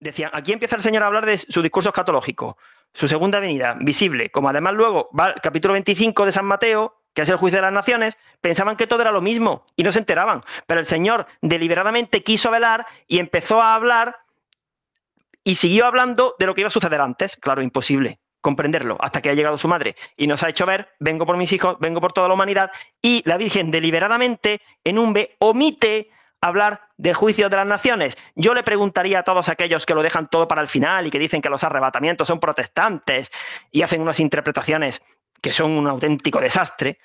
decían, aquí empieza el Señor a hablar de su discurso escatológico, su segunda venida, visible, como además luego va al capítulo 25 de San Mateo, que es el juicio de las naciones, pensaban que todo era lo mismo y no se enteraban, pero el Señor deliberadamente quiso velar y empezó a hablar y siguió hablando de lo que iba a suceder antes, claro, imposible comprenderlo hasta que ha llegado su madre y nos ha hecho ver, vengo por mis hijos, vengo por toda la humanidad y la Virgen deliberadamente en un B omite hablar del juicio de las naciones. Yo le preguntaría a todos aquellos que lo dejan todo para el final y que dicen que los arrebatamientos son protestantes y hacen unas interpretaciones que son un auténtico desastre,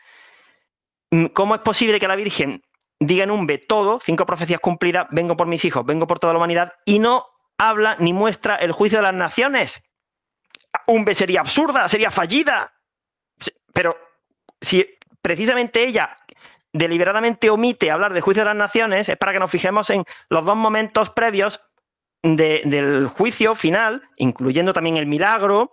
mm, ¿cómo es posible que la Virgen diga en un B todo, cinco profecías cumplidas, vengo por mis hijos, vengo por toda la humanidad, y no habla ni muestra el juicio de las naciones? Un B sería absurda, sería fallida. Pero si precisamente ella deliberadamente omite hablar de juicio de las naciones es para que nos fijemos en los dos momentos previos del juicio final, incluyendo también el milagro,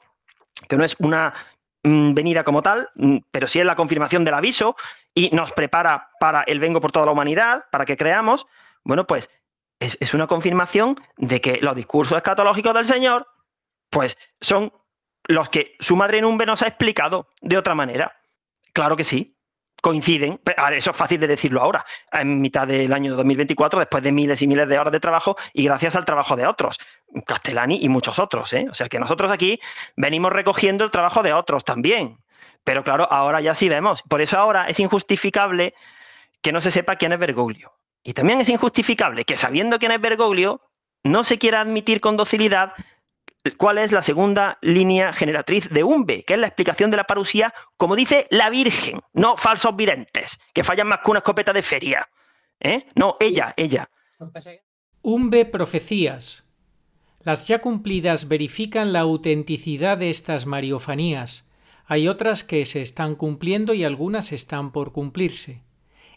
que no es una mm, venida como tal, mm, pero sí es la confirmación del aviso y nos prepara para el vengo por toda la humanidad, para que creamos. Bueno, pues es, una confirmación de que los discursos escatológicos del Señor, pues son los que su madre en un nos ha explicado de otra manera. Claro que sí, coinciden, eso es fácil de decirlo ahora, en mitad del año 2024, después de miles y miles de horas de trabajo y gracias al trabajo de otros, Castellani y muchos otros. ¿eh? O sea que nosotros aquí venimos recogiendo el trabajo de otros también. Pero claro, ahora ya sí vemos. Por eso ahora es injustificable que no se sepa quién es Bergoglio. Y también es injustificable que sabiendo quién es Bergoglio, no se quiera admitir con docilidad cuál es la segunda línea generatriz de Umbe, que es la explicación de la parusía, como dice la Virgen, no falsos videntes, que fallan más que una escopeta de feria. ¿eh? No, ella, ella. Umbe profecías. Las ya cumplidas verifican la autenticidad de estas mariofanías. Hay otras que se están cumpliendo y algunas están por cumplirse.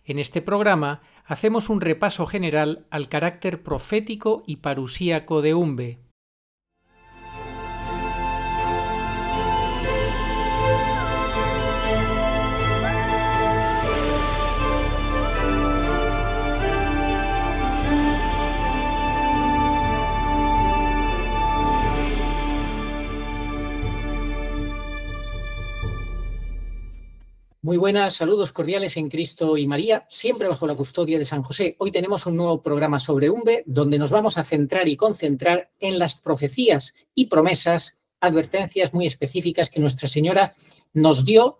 En este programa hacemos un repaso general al carácter profético y parusíaco de Umbe. Muy buenas, saludos cordiales en Cristo y María, siempre bajo la custodia de San José. Hoy tenemos un nuevo programa sobre UMBE, donde nos vamos a centrar y concentrar en las profecías y promesas, advertencias muy específicas que Nuestra Señora nos dio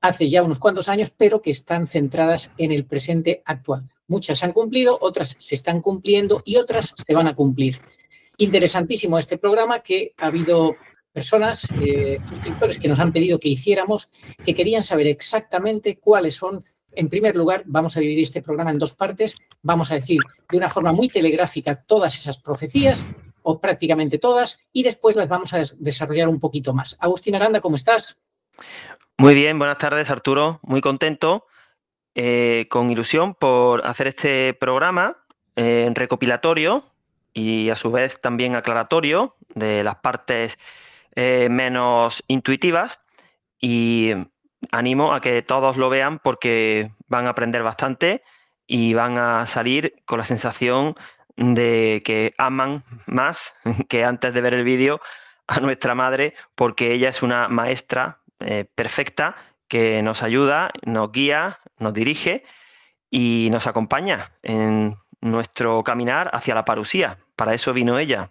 hace ya unos cuantos años, pero que están centradas en el presente actual. Muchas se han cumplido, otras se están cumpliendo y otras se van a cumplir. Interesantísimo este programa que ha habido personas, eh, suscriptores que nos han pedido que hiciéramos, que querían saber exactamente cuáles son. En primer lugar, vamos a dividir este programa en dos partes. Vamos a decir de una forma muy telegráfica todas esas profecías, o prácticamente todas, y después las vamos a desarrollar un poquito más. Agustín Aranda, ¿cómo estás? Muy bien, buenas tardes Arturo, muy contento, eh, con ilusión por hacer este programa eh, recopilatorio y a su vez también aclaratorio de las partes eh, menos intuitivas y animo a que todos lo vean porque van a aprender bastante y van a salir con la sensación de que aman más que antes de ver el vídeo a nuestra madre porque ella es una maestra eh, perfecta que nos ayuda, nos guía, nos dirige y nos acompaña en nuestro caminar hacia la parusía. Para eso vino ella.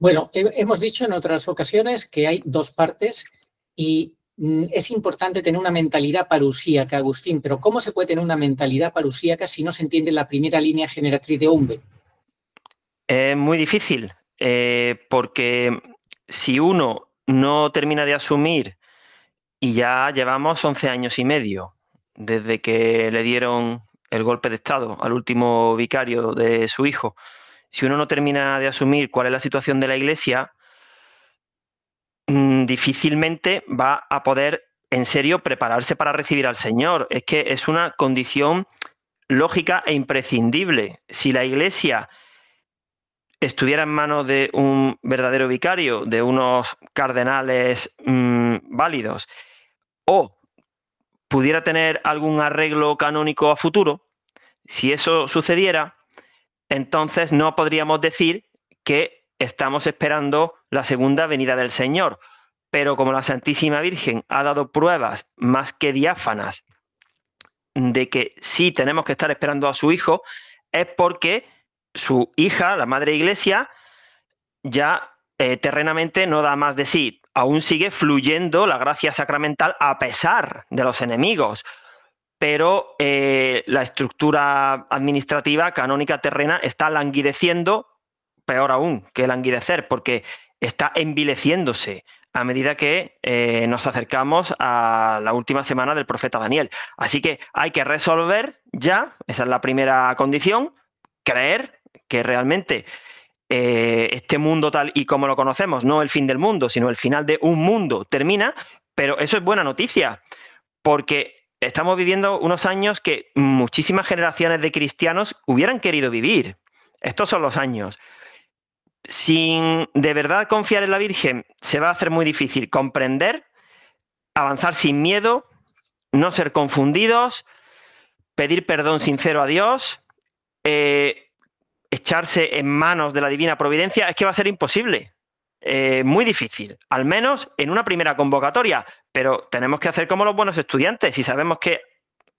Bueno, hemos dicho en otras ocasiones que hay dos partes y mm, es importante tener una mentalidad parusíaca, Agustín, pero ¿cómo se puede tener una mentalidad parusíaca si no se entiende la primera línea generatriz de Umbe? Es eh, muy difícil, eh, porque si uno no termina de asumir, y ya llevamos 11 años y medio desde que le dieron el golpe de Estado al último vicario de su hijo, si uno no termina de asumir cuál es la situación de la Iglesia, mm, difícilmente va a poder en serio prepararse para recibir al Señor. Es que es una condición lógica e imprescindible. Si la Iglesia estuviera en manos de un verdadero vicario, de unos cardenales mm, válidos, o pudiera tener algún arreglo canónico a futuro, si eso sucediera, entonces no podríamos decir que estamos esperando la segunda venida del Señor. Pero como la Santísima Virgen ha dado pruebas más que diáfanas de que sí tenemos que estar esperando a su hijo, es porque su hija, la Madre Iglesia, ya eh, terrenamente no da más de sí. Aún sigue fluyendo la gracia sacramental a pesar de los enemigos pero eh, la estructura administrativa canónica terrena está languideciendo, peor aún que languidecer, porque está envileciéndose a medida que eh, nos acercamos a la última semana del profeta Daniel. Así que hay que resolver ya, esa es la primera condición, creer que realmente eh, este mundo tal y como lo conocemos, no el fin del mundo, sino el final de un mundo termina, pero eso es buena noticia, porque estamos viviendo unos años que muchísimas generaciones de cristianos hubieran querido vivir. Estos son los años. Sin de verdad confiar en la Virgen, se va a hacer muy difícil comprender, avanzar sin miedo, no ser confundidos, pedir perdón sincero a Dios, eh, echarse en manos de la divina providencia, es que va a ser imposible. Eh, muy difícil, al menos en una primera convocatoria, pero tenemos que hacer como los buenos estudiantes. Si sabemos que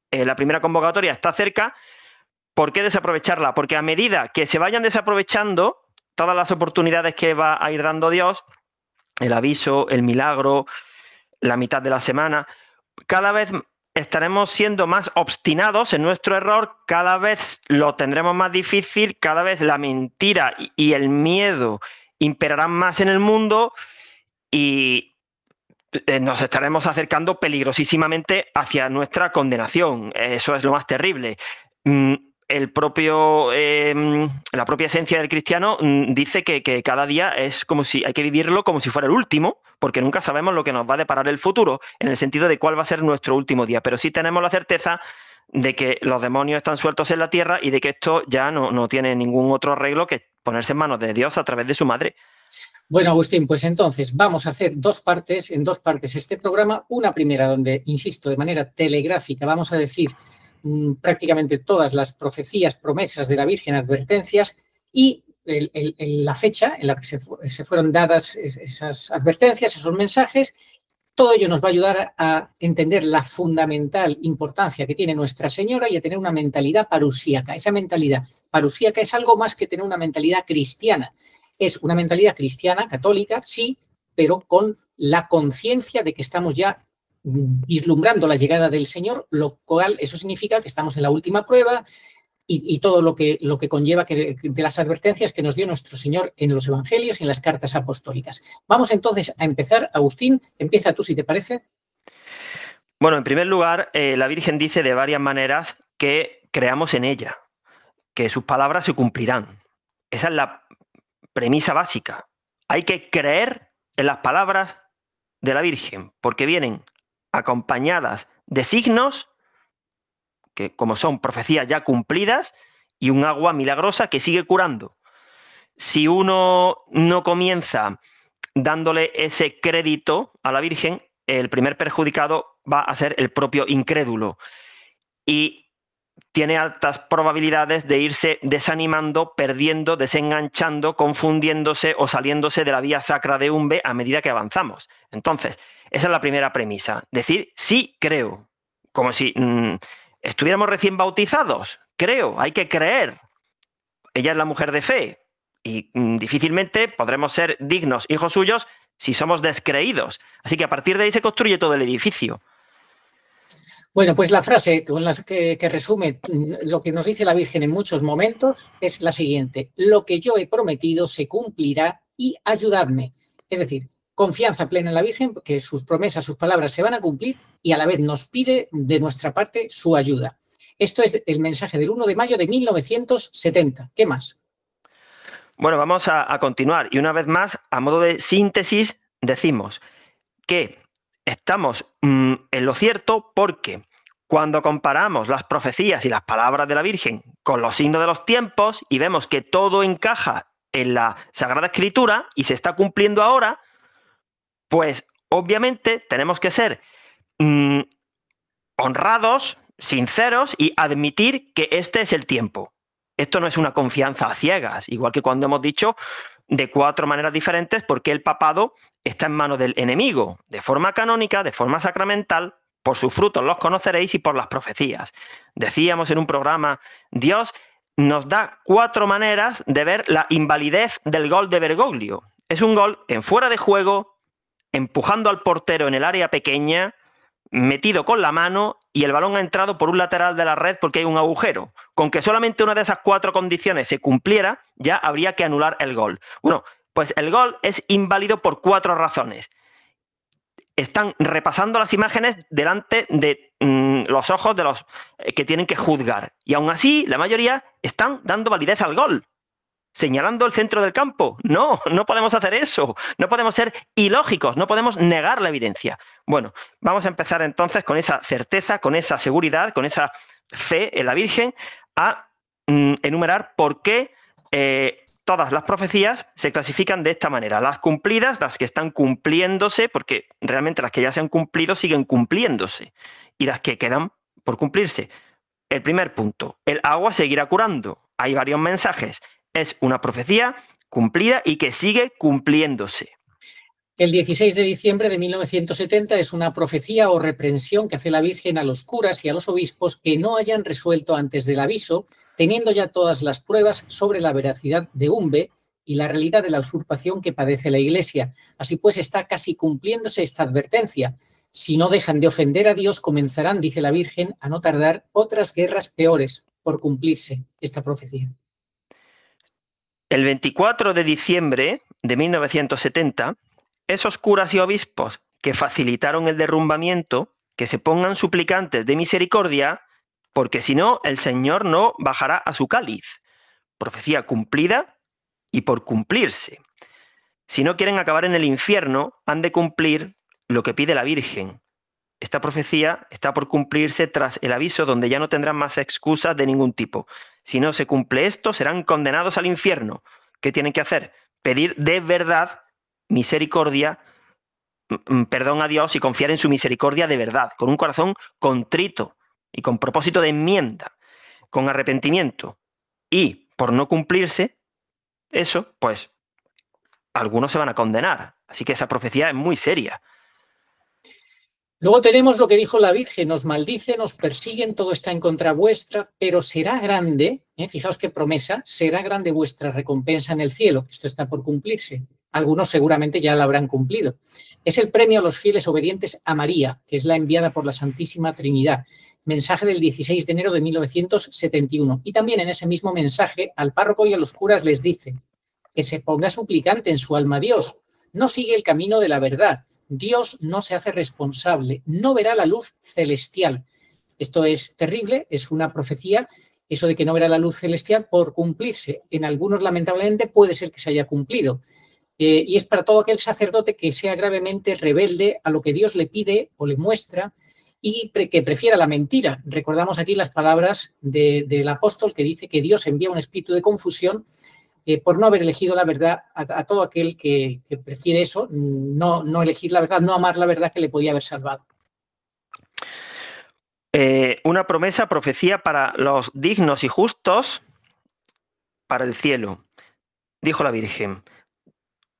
eh, la primera convocatoria está cerca, ¿por qué desaprovecharla? Porque a medida que se vayan desaprovechando todas las oportunidades que va a ir dando Dios, el aviso, el milagro, la mitad de la semana, cada vez estaremos siendo más obstinados en nuestro error, cada vez lo tendremos más difícil, cada vez la mentira y el miedo imperarán más en el mundo y eh, nos estaremos acercando peligrosísimamente hacia nuestra condenación. Eso es lo más terrible. Mm, el propio, em, la propia esencia del cristiano mm, dice que, cada día es como si hay que vivirlo como si fuera el último, porque nunca sabemos lo que nos va a deparar el futuro, en el sentido de cuál va a ser nuestro último día. Pero sí tenemos la certeza de que los demonios están sueltos en la tierra y de que esto ya no, no tiene ningún otro arreglo que ponerse en manos de Dios a través de su madre. Bueno, Agustín, pues entonces vamos a hacer dos partes, en dos partes este programa. Una primera donde, insisto, de manera telegráfica vamos a decir mm, prácticamente todas las profecías, promesas de la Virgen, advertencias y la fecha en la que se fueron dadas esas advertencias, esos mensajes todo ello nos va a ayudar a entender la fundamental importancia que tiene Nuestra Señora y a tener una mentalidad parusíaca. Esa mentalidad parusíaca es algo más que tener una mentalidad cristiana. Es una mentalidad cristiana, católica, sí, pero con la conciencia de que estamos ya vislumbrando la llegada del Señor, lo cual eso significa que estamos en la última prueba, y, todo lo que, lo que conlleva de las advertencias que nos dio nuestro Señor en los Evangelios y en las cartas apostólicas. Vamos entonces a empezar. Agustín, empieza tú si te parece. Bueno, en primer lugar, eh, la Virgen dice de varias maneras que creamos en ella, que sus palabras se cumplirán. Esa es la premisa básica. Hay que creer en las palabras de la Virgen, porque vienen acompañadas de signos que como son profecías ya cumplidas, y un agua milagrosa que sigue curando. Si uno no comienza dándole ese crédito a la Virgen, el primer perjudicado va a ser el propio incrédulo y tiene altas probabilidades de irse desanimando, perdiendo, desenganchando, confundiéndose o saliéndose de la vía sacra de Umbe a medida que avanzamos. Entonces, esa es la primera premisa, decir sí creo, como si mm, estuviéramos recién bautizados, creo, hay que creer. Ella es la mujer de fe y mm, difícilmente podremos ser dignos hijos suyos si somos descreídos. Así que a partir de ahí se construye todo el edificio. Bueno, pues la frase con que, resume mm, lo que nos dice la Virgen en muchos momentos es la siguiente, lo que yo he prometido se cumplirá y ayudadme. Es decir, confianza plena en la Virgen, que sus promesas, sus palabras se van a cumplir y a la vez nos pide de nuestra parte su ayuda. Esto es el mensaje del 1 de mayo de 1970. ¿Qué más? Bueno, vamos a, continuar y una vez más, a modo de síntesis, decimos que estamos mm, en lo cierto porque cuando comparamos las profecías y las palabras de la Virgen con los signos de los tiempos y vemos que todo encaja en la Sagrada Escritura y se está cumpliendo ahora, pues obviamente tenemos que ser mm, honrados, sinceros y admitir que este es el tiempo. Esto no es una confianza a ciegas, igual que cuando hemos dicho de cuatro maneras diferentes porque el papado está en manos del enemigo, de forma canónica, de forma sacramental, por sus frutos los conoceréis y por las profecías. Decíamos en un programa, Dios nos da cuatro maneras de ver la invalidez del gol de Bergoglio. Es un gol en fuera de juego, empujando al portero en el área pequeña, metido con la mano y el balón ha entrado por un lateral de la red porque hay un agujero. Con que solamente una de esas cuatro condiciones se cumpliera, ya habría que anular el gol. Bueno, pues el gol es inválido por cuatro razones. Están repasando las imágenes delante de mm, los ojos de los eh, que tienen que juzgar. Y aún así, la mayoría están dando validez al gol señalando el centro del campo. No, no podemos hacer eso. No podemos ser ilógicos, no podemos negar la evidencia. Bueno, vamos a empezar entonces con esa certeza, con esa seguridad, con esa fe en la Virgen, a mm, enumerar por qué eh, todas las profecías se clasifican de esta manera. Las cumplidas, las que están cumpliéndose, porque realmente las que ya se han cumplido siguen cumpliéndose, y las que quedan por cumplirse. El primer punto, el agua seguirá curando. Hay varios mensajes es una profecía cumplida y que sigue cumpliéndose. El 16 de diciembre de 1970 es una profecía o reprensión que hace la Virgen a los curas y a los obispos que no hayan resuelto antes del aviso, teniendo ya todas las pruebas sobre la veracidad de Umbe y la realidad de la usurpación que padece la Iglesia. Así pues, está casi cumpliéndose esta advertencia. Si no dejan de ofender a Dios, comenzarán, dice la Virgen, a no tardar otras guerras peores por cumplirse esta profecía. El 24 de diciembre de 1970, esos curas y obispos que facilitaron el derrumbamiento, que se pongan suplicantes de misericordia, porque si no, el Señor no bajará a su cáliz. Profecía cumplida y por cumplirse. Si no quieren acabar en el infierno, han de cumplir lo que pide la Virgen. Esta profecía está por cumplirse tras el aviso donde ya no tendrán más excusas de ningún tipo. Si no se cumple esto, serán condenados al infierno. ¿Qué tienen que hacer? Pedir de verdad misericordia, mm, mm, perdón a Dios y confiar en su misericordia de verdad, con un corazón contrito y con propósito de enmienda, con arrepentimiento. Y por no cumplirse eso, pues algunos se van a condenar. Así que esa profecía es muy seria. Luego tenemos lo que dijo la Virgen, nos maldice, nos persiguen, todo está en contra vuestra, pero será grande, ¿eh? fijaos qué promesa, será grande vuestra recompensa en el cielo, esto está por cumplirse, algunos seguramente ya la habrán cumplido. Es el premio a los fieles obedientes a María, que es la enviada por la Santísima Trinidad. Mensaje del 16 de enero de 1971. Y también en ese mismo mensaje al párroco y a los curas les dice que se ponga suplicante en su alma a Dios, no sigue el camino de la verdad, Dios no se hace responsable, no verá la luz celestial. Esto es terrible, es una profecía, eso de que no verá la luz celestial por cumplirse. En algunos, lamentablemente, puede ser que se haya cumplido. Eh, y es para todo aquel sacerdote que sea gravemente rebelde a lo que Dios le pide o le muestra y que prefiera la mentira. Recordamos aquí las palabras de, del apóstol que dice que Dios envía un espíritu de confusión eh, por no haber elegido la verdad, a, todo aquel que, prefiere eso, no, no elegir la verdad, no amar la verdad que le podía haber salvado. Eh, una promesa, profecía para los dignos y justos, para el cielo. Dijo la Virgen,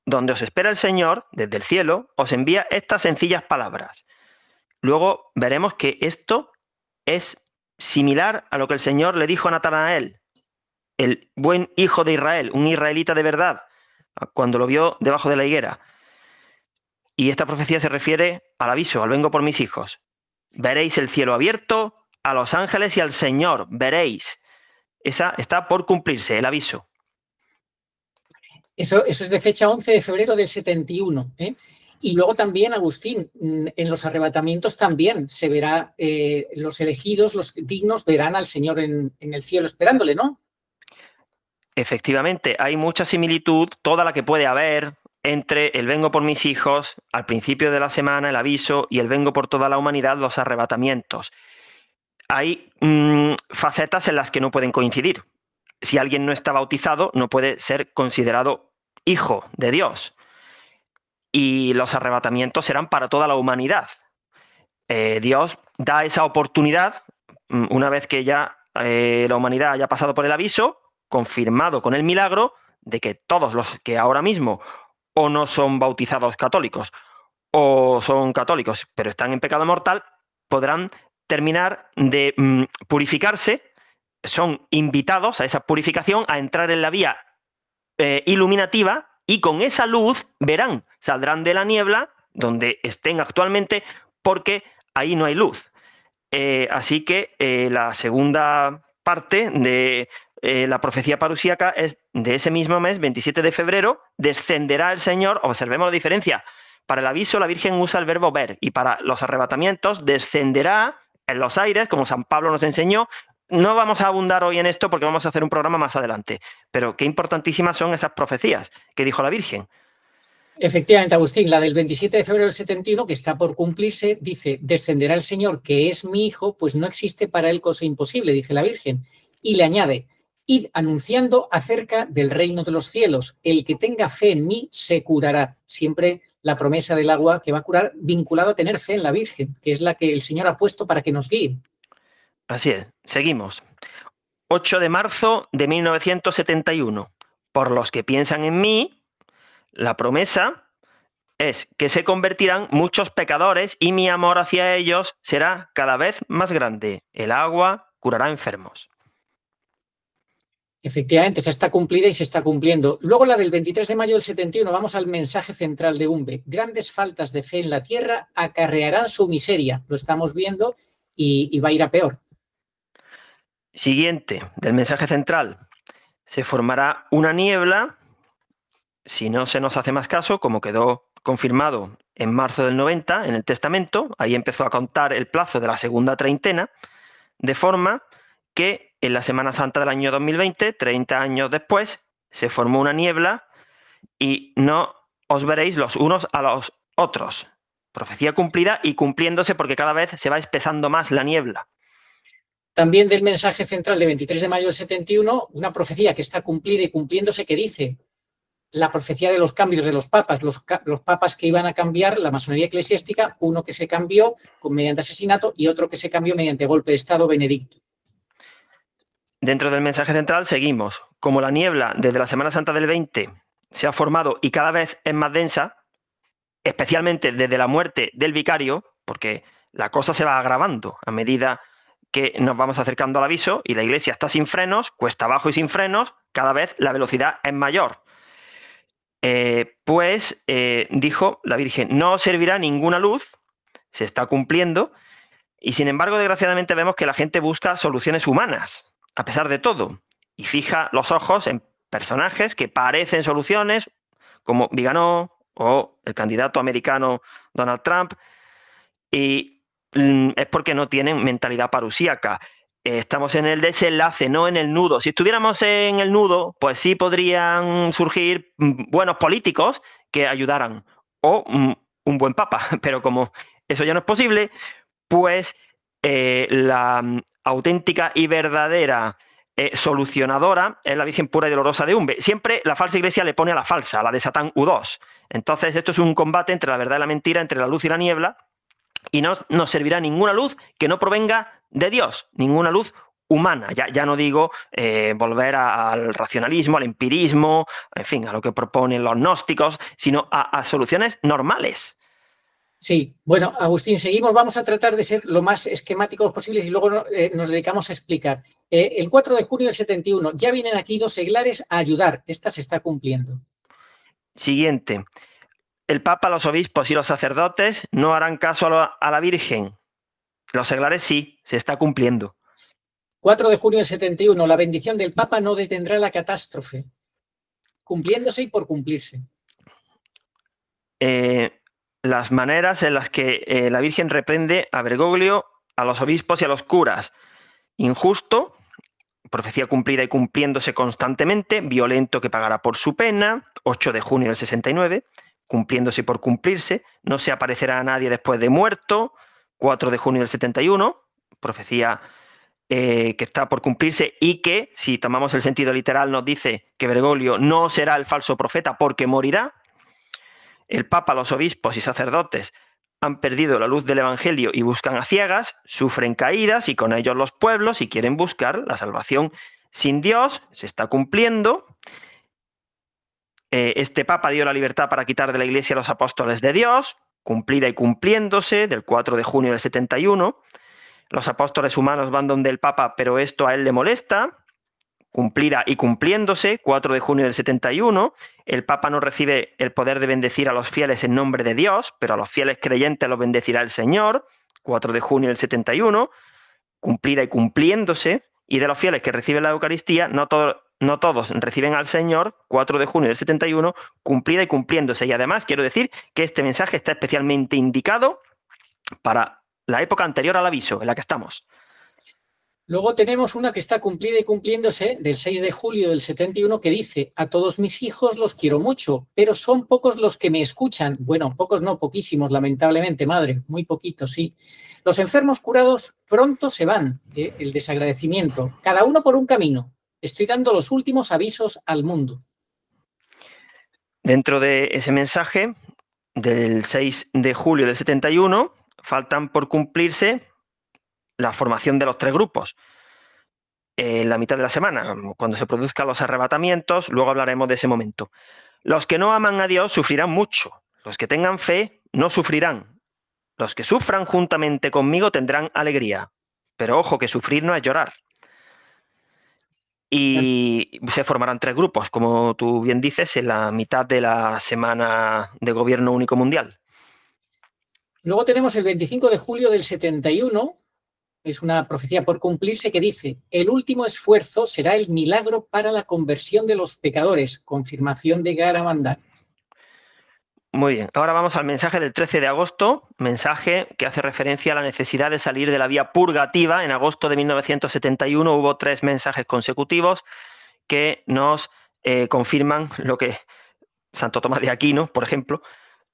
donde os espera el Señor, desde el cielo, os envía estas sencillas palabras. Luego veremos que esto es similar a lo que el Señor le dijo a Natanael el buen hijo de Israel, un israelita de verdad, cuando lo vio debajo de la higuera. Y esta profecía se refiere al aviso, al vengo por mis hijos. Veréis el cielo abierto, a los ángeles y al Señor, veréis. Esa está por cumplirse, el aviso. Eso, es de fecha 11 de febrero del 71. ¿eh? Y luego también, Agustín, mm, en los arrebatamientos también se verá, eh, los elegidos, los dignos verán al Señor en el cielo esperándole, ¿no? efectivamente hay mucha similitud, toda la que puede haber entre el vengo por mis hijos, al principio de la semana el aviso y el vengo por toda la humanidad, los arrebatamientos. Hay mm, facetas en las que no pueden coincidir. Si alguien no está bautizado, no puede ser considerado hijo de Dios. Y los arrebatamientos serán para toda la humanidad. Eh, Dios da esa oportunidad, mm, una vez que ya eh, la humanidad haya pasado por el aviso, confirmado con el milagro de que todos los que ahora mismo o no son bautizados católicos o son católicos pero están en pecado mortal, podrán terminar de mm, purificarse, son invitados a esa purificación, a entrar en la vía eh, iluminativa y con esa luz verán, saldrán de la niebla donde estén actualmente porque ahí no hay luz. Eh, así que eh, la segunda parte de eh, la profecía parusíaca es de ese mismo mes, 27 de febrero, descenderá el Señor, observemos la diferencia, para el aviso la Virgen usa el verbo ver y para los arrebatamientos descenderá en los aires, como San Pablo nos enseñó. No vamos a abundar hoy en esto porque vamos a hacer un programa más adelante, pero qué importantísimas son esas profecías que dijo la Virgen. Efectivamente, Agustín, la del 27 de febrero del 71, que está por cumplirse, dice, descenderá el Señor, que es mi hijo, pues no existe para él cosa imposible, dice la Virgen. Y le añade, Ir anunciando acerca del reino de los cielos. El que tenga fe en mí se curará. Siempre la promesa del agua que va a curar vinculado a tener fe en la Virgen, que es la que el Señor ha puesto para que nos guíe. Así es. Seguimos. 8 de marzo de 1971. Por los que piensan en mí, la promesa es que se convertirán muchos pecadores y mi amor hacia ellos será cada vez más grande. El agua curará enfermos. Efectivamente, se está cumplida y se está cumpliendo. Luego la del 23 de mayo del 71, vamos al mensaje central de UMBE. Grandes faltas de fe en la tierra acarrearán su miseria. Lo estamos viendo y, va a ir a peor. Siguiente, del mensaje central. Se formará una niebla si no se nos hace más caso, como quedó confirmado en marzo del 90 en el testamento, ahí empezó a contar el plazo de la segunda treintena, de forma que en la Semana Santa del año 2020, 30 años después, se formó una niebla y no os veréis los unos a los otros. Profecía cumplida y cumpliéndose porque cada vez se va espesando más la niebla. También del mensaje central de 23 de mayo del 71, una profecía que está cumplida y cumpliéndose que dice la profecía de los cambios de los papas, los, papas que iban a cambiar la masonería eclesiástica, uno que se cambió con, mediante asesinato y otro que se cambió mediante golpe de Estado Benedicto. Dentro del mensaje central seguimos. Como la niebla desde la Semana Santa del 20 se ha formado y cada vez es más densa, especialmente desde la muerte del vicario, porque la cosa se va agravando a medida que nos vamos acercando al aviso y la iglesia está sin frenos, cuesta abajo y sin frenos, cada vez la velocidad es mayor. Eh, pues eh, dijo la Virgen, no servirá ninguna luz, se está cumpliendo, y sin embargo desgraciadamente vemos que la gente busca soluciones humanas a pesar de todo, y fija los ojos en personajes que parecen soluciones, como Viganó o el candidato americano Donald Trump, y mm, es porque no tienen mentalidad parusíaca Estamos en el desenlace, no en el nudo. Si estuviéramos en el nudo, pues sí podrían surgir mm, buenos políticos que ayudaran o mm, un buen papa, pero como eso ya no es posible, pues eh, la auténtica y verdadera eh, solucionadora es la Virgen pura y dolorosa de Umbe. Siempre la falsa iglesia le pone a la falsa, a la de Satán U2. Entonces, esto es un combate entre la verdad y la mentira, entre la luz y la niebla, y no nos servirá ninguna luz que no provenga de Dios, ninguna luz humana. Ya, ya no digo eh, volver al racionalismo, al empirismo, en fin, a lo que proponen los gnósticos, sino a soluciones normales. Sí, bueno, Agustín, seguimos. Vamos a tratar de ser lo más esquemáticos posibles y luego eh, nos dedicamos a explicar. Eh, el 4 de junio del 71, ya vienen aquí dos seglares a ayudar. Esta se está cumpliendo. Siguiente. El Papa, los obispos y los sacerdotes no harán caso a, la Virgen. Los seglares sí, se está cumpliendo. 4 de junio del 71, la bendición del Papa no detendrá la catástrofe. Cumpliéndose y por cumplirse. Eh, las maneras en las que eh, la Virgen reprende a Bergoglio, a los obispos y a los curas. Injusto, profecía cumplida y cumpliéndose constantemente, violento que pagará por su pena, 8 de junio del 69, cumpliéndose por cumplirse, no se aparecerá a nadie después de muerto, 4 de junio del 71, profecía eh, que está por cumplirse y que, si tomamos el sentido literal, nos dice que Bergoglio no será el falso profeta porque morirá, el Papa, los obispos y sacerdotes han perdido la luz del Evangelio y buscan a ciegas, sufren caídas y con ellos los pueblos y quieren buscar la salvación sin Dios, se está cumpliendo. Eh, este Papa dio la libertad para quitar de la Iglesia a los apóstoles de Dios, cumplida y cumpliéndose, del 4 de junio del 71. Los apóstoles humanos van donde el Papa, pero esto a él le molesta cumplida y cumpliéndose, 4 de junio del 71, el Papa no recibe el poder de bendecir a los fieles en nombre de Dios, pero a los fieles creyentes los bendecirá el Señor, 4 de junio del 71, cumplida y cumpliéndose, y de los fieles que reciben la Eucaristía, no, todos reciben al Señor, 4 de junio del 71, cumplida y cumpliéndose. Y además quiero decir que este mensaje está especialmente indicado para la época anterior al aviso en la que estamos. Luego tenemos una que está cumplida y cumpliéndose del 6 de julio del 71 que dice, a todos mis hijos los quiero mucho, pero son pocos los que me escuchan. Bueno, pocos no, poquísimos, lamentablemente, madre, muy poquitos, sí. Los enfermos curados pronto se van, ¿eh? el desagradecimiento, cada uno por un camino. Estoy dando los últimos avisos al mundo. Dentro de ese mensaje del 6 de julio del 71, faltan por cumplirse la formación de los tres grupos eh, en la mitad de la semana, mm, cuando se produzcan los arrebatamientos, luego hablaremos de ese momento. Los que no aman a Dios sufrirán mucho, los que tengan fe no sufrirán, los que sufran juntamente conmigo tendrán alegría, pero ojo que sufrir no es llorar. Y se formarán tres grupos, como tú bien dices, en la mitad de la semana de gobierno único mundial. Luego tenemos el 25 de julio del 71, es una profecía por cumplirse que dice, el último esfuerzo será el milagro para la conversión de los pecadores, confirmación de Garabandal. Muy bien, ahora vamos al mensaje del 13 de agosto, mensaje que hace referencia a la necesidad de salir de la vía purgativa. En agosto de 1971 hubo tres mensajes consecutivos que nos eh, confirman lo que Santo Tomás de Aquino, por ejemplo,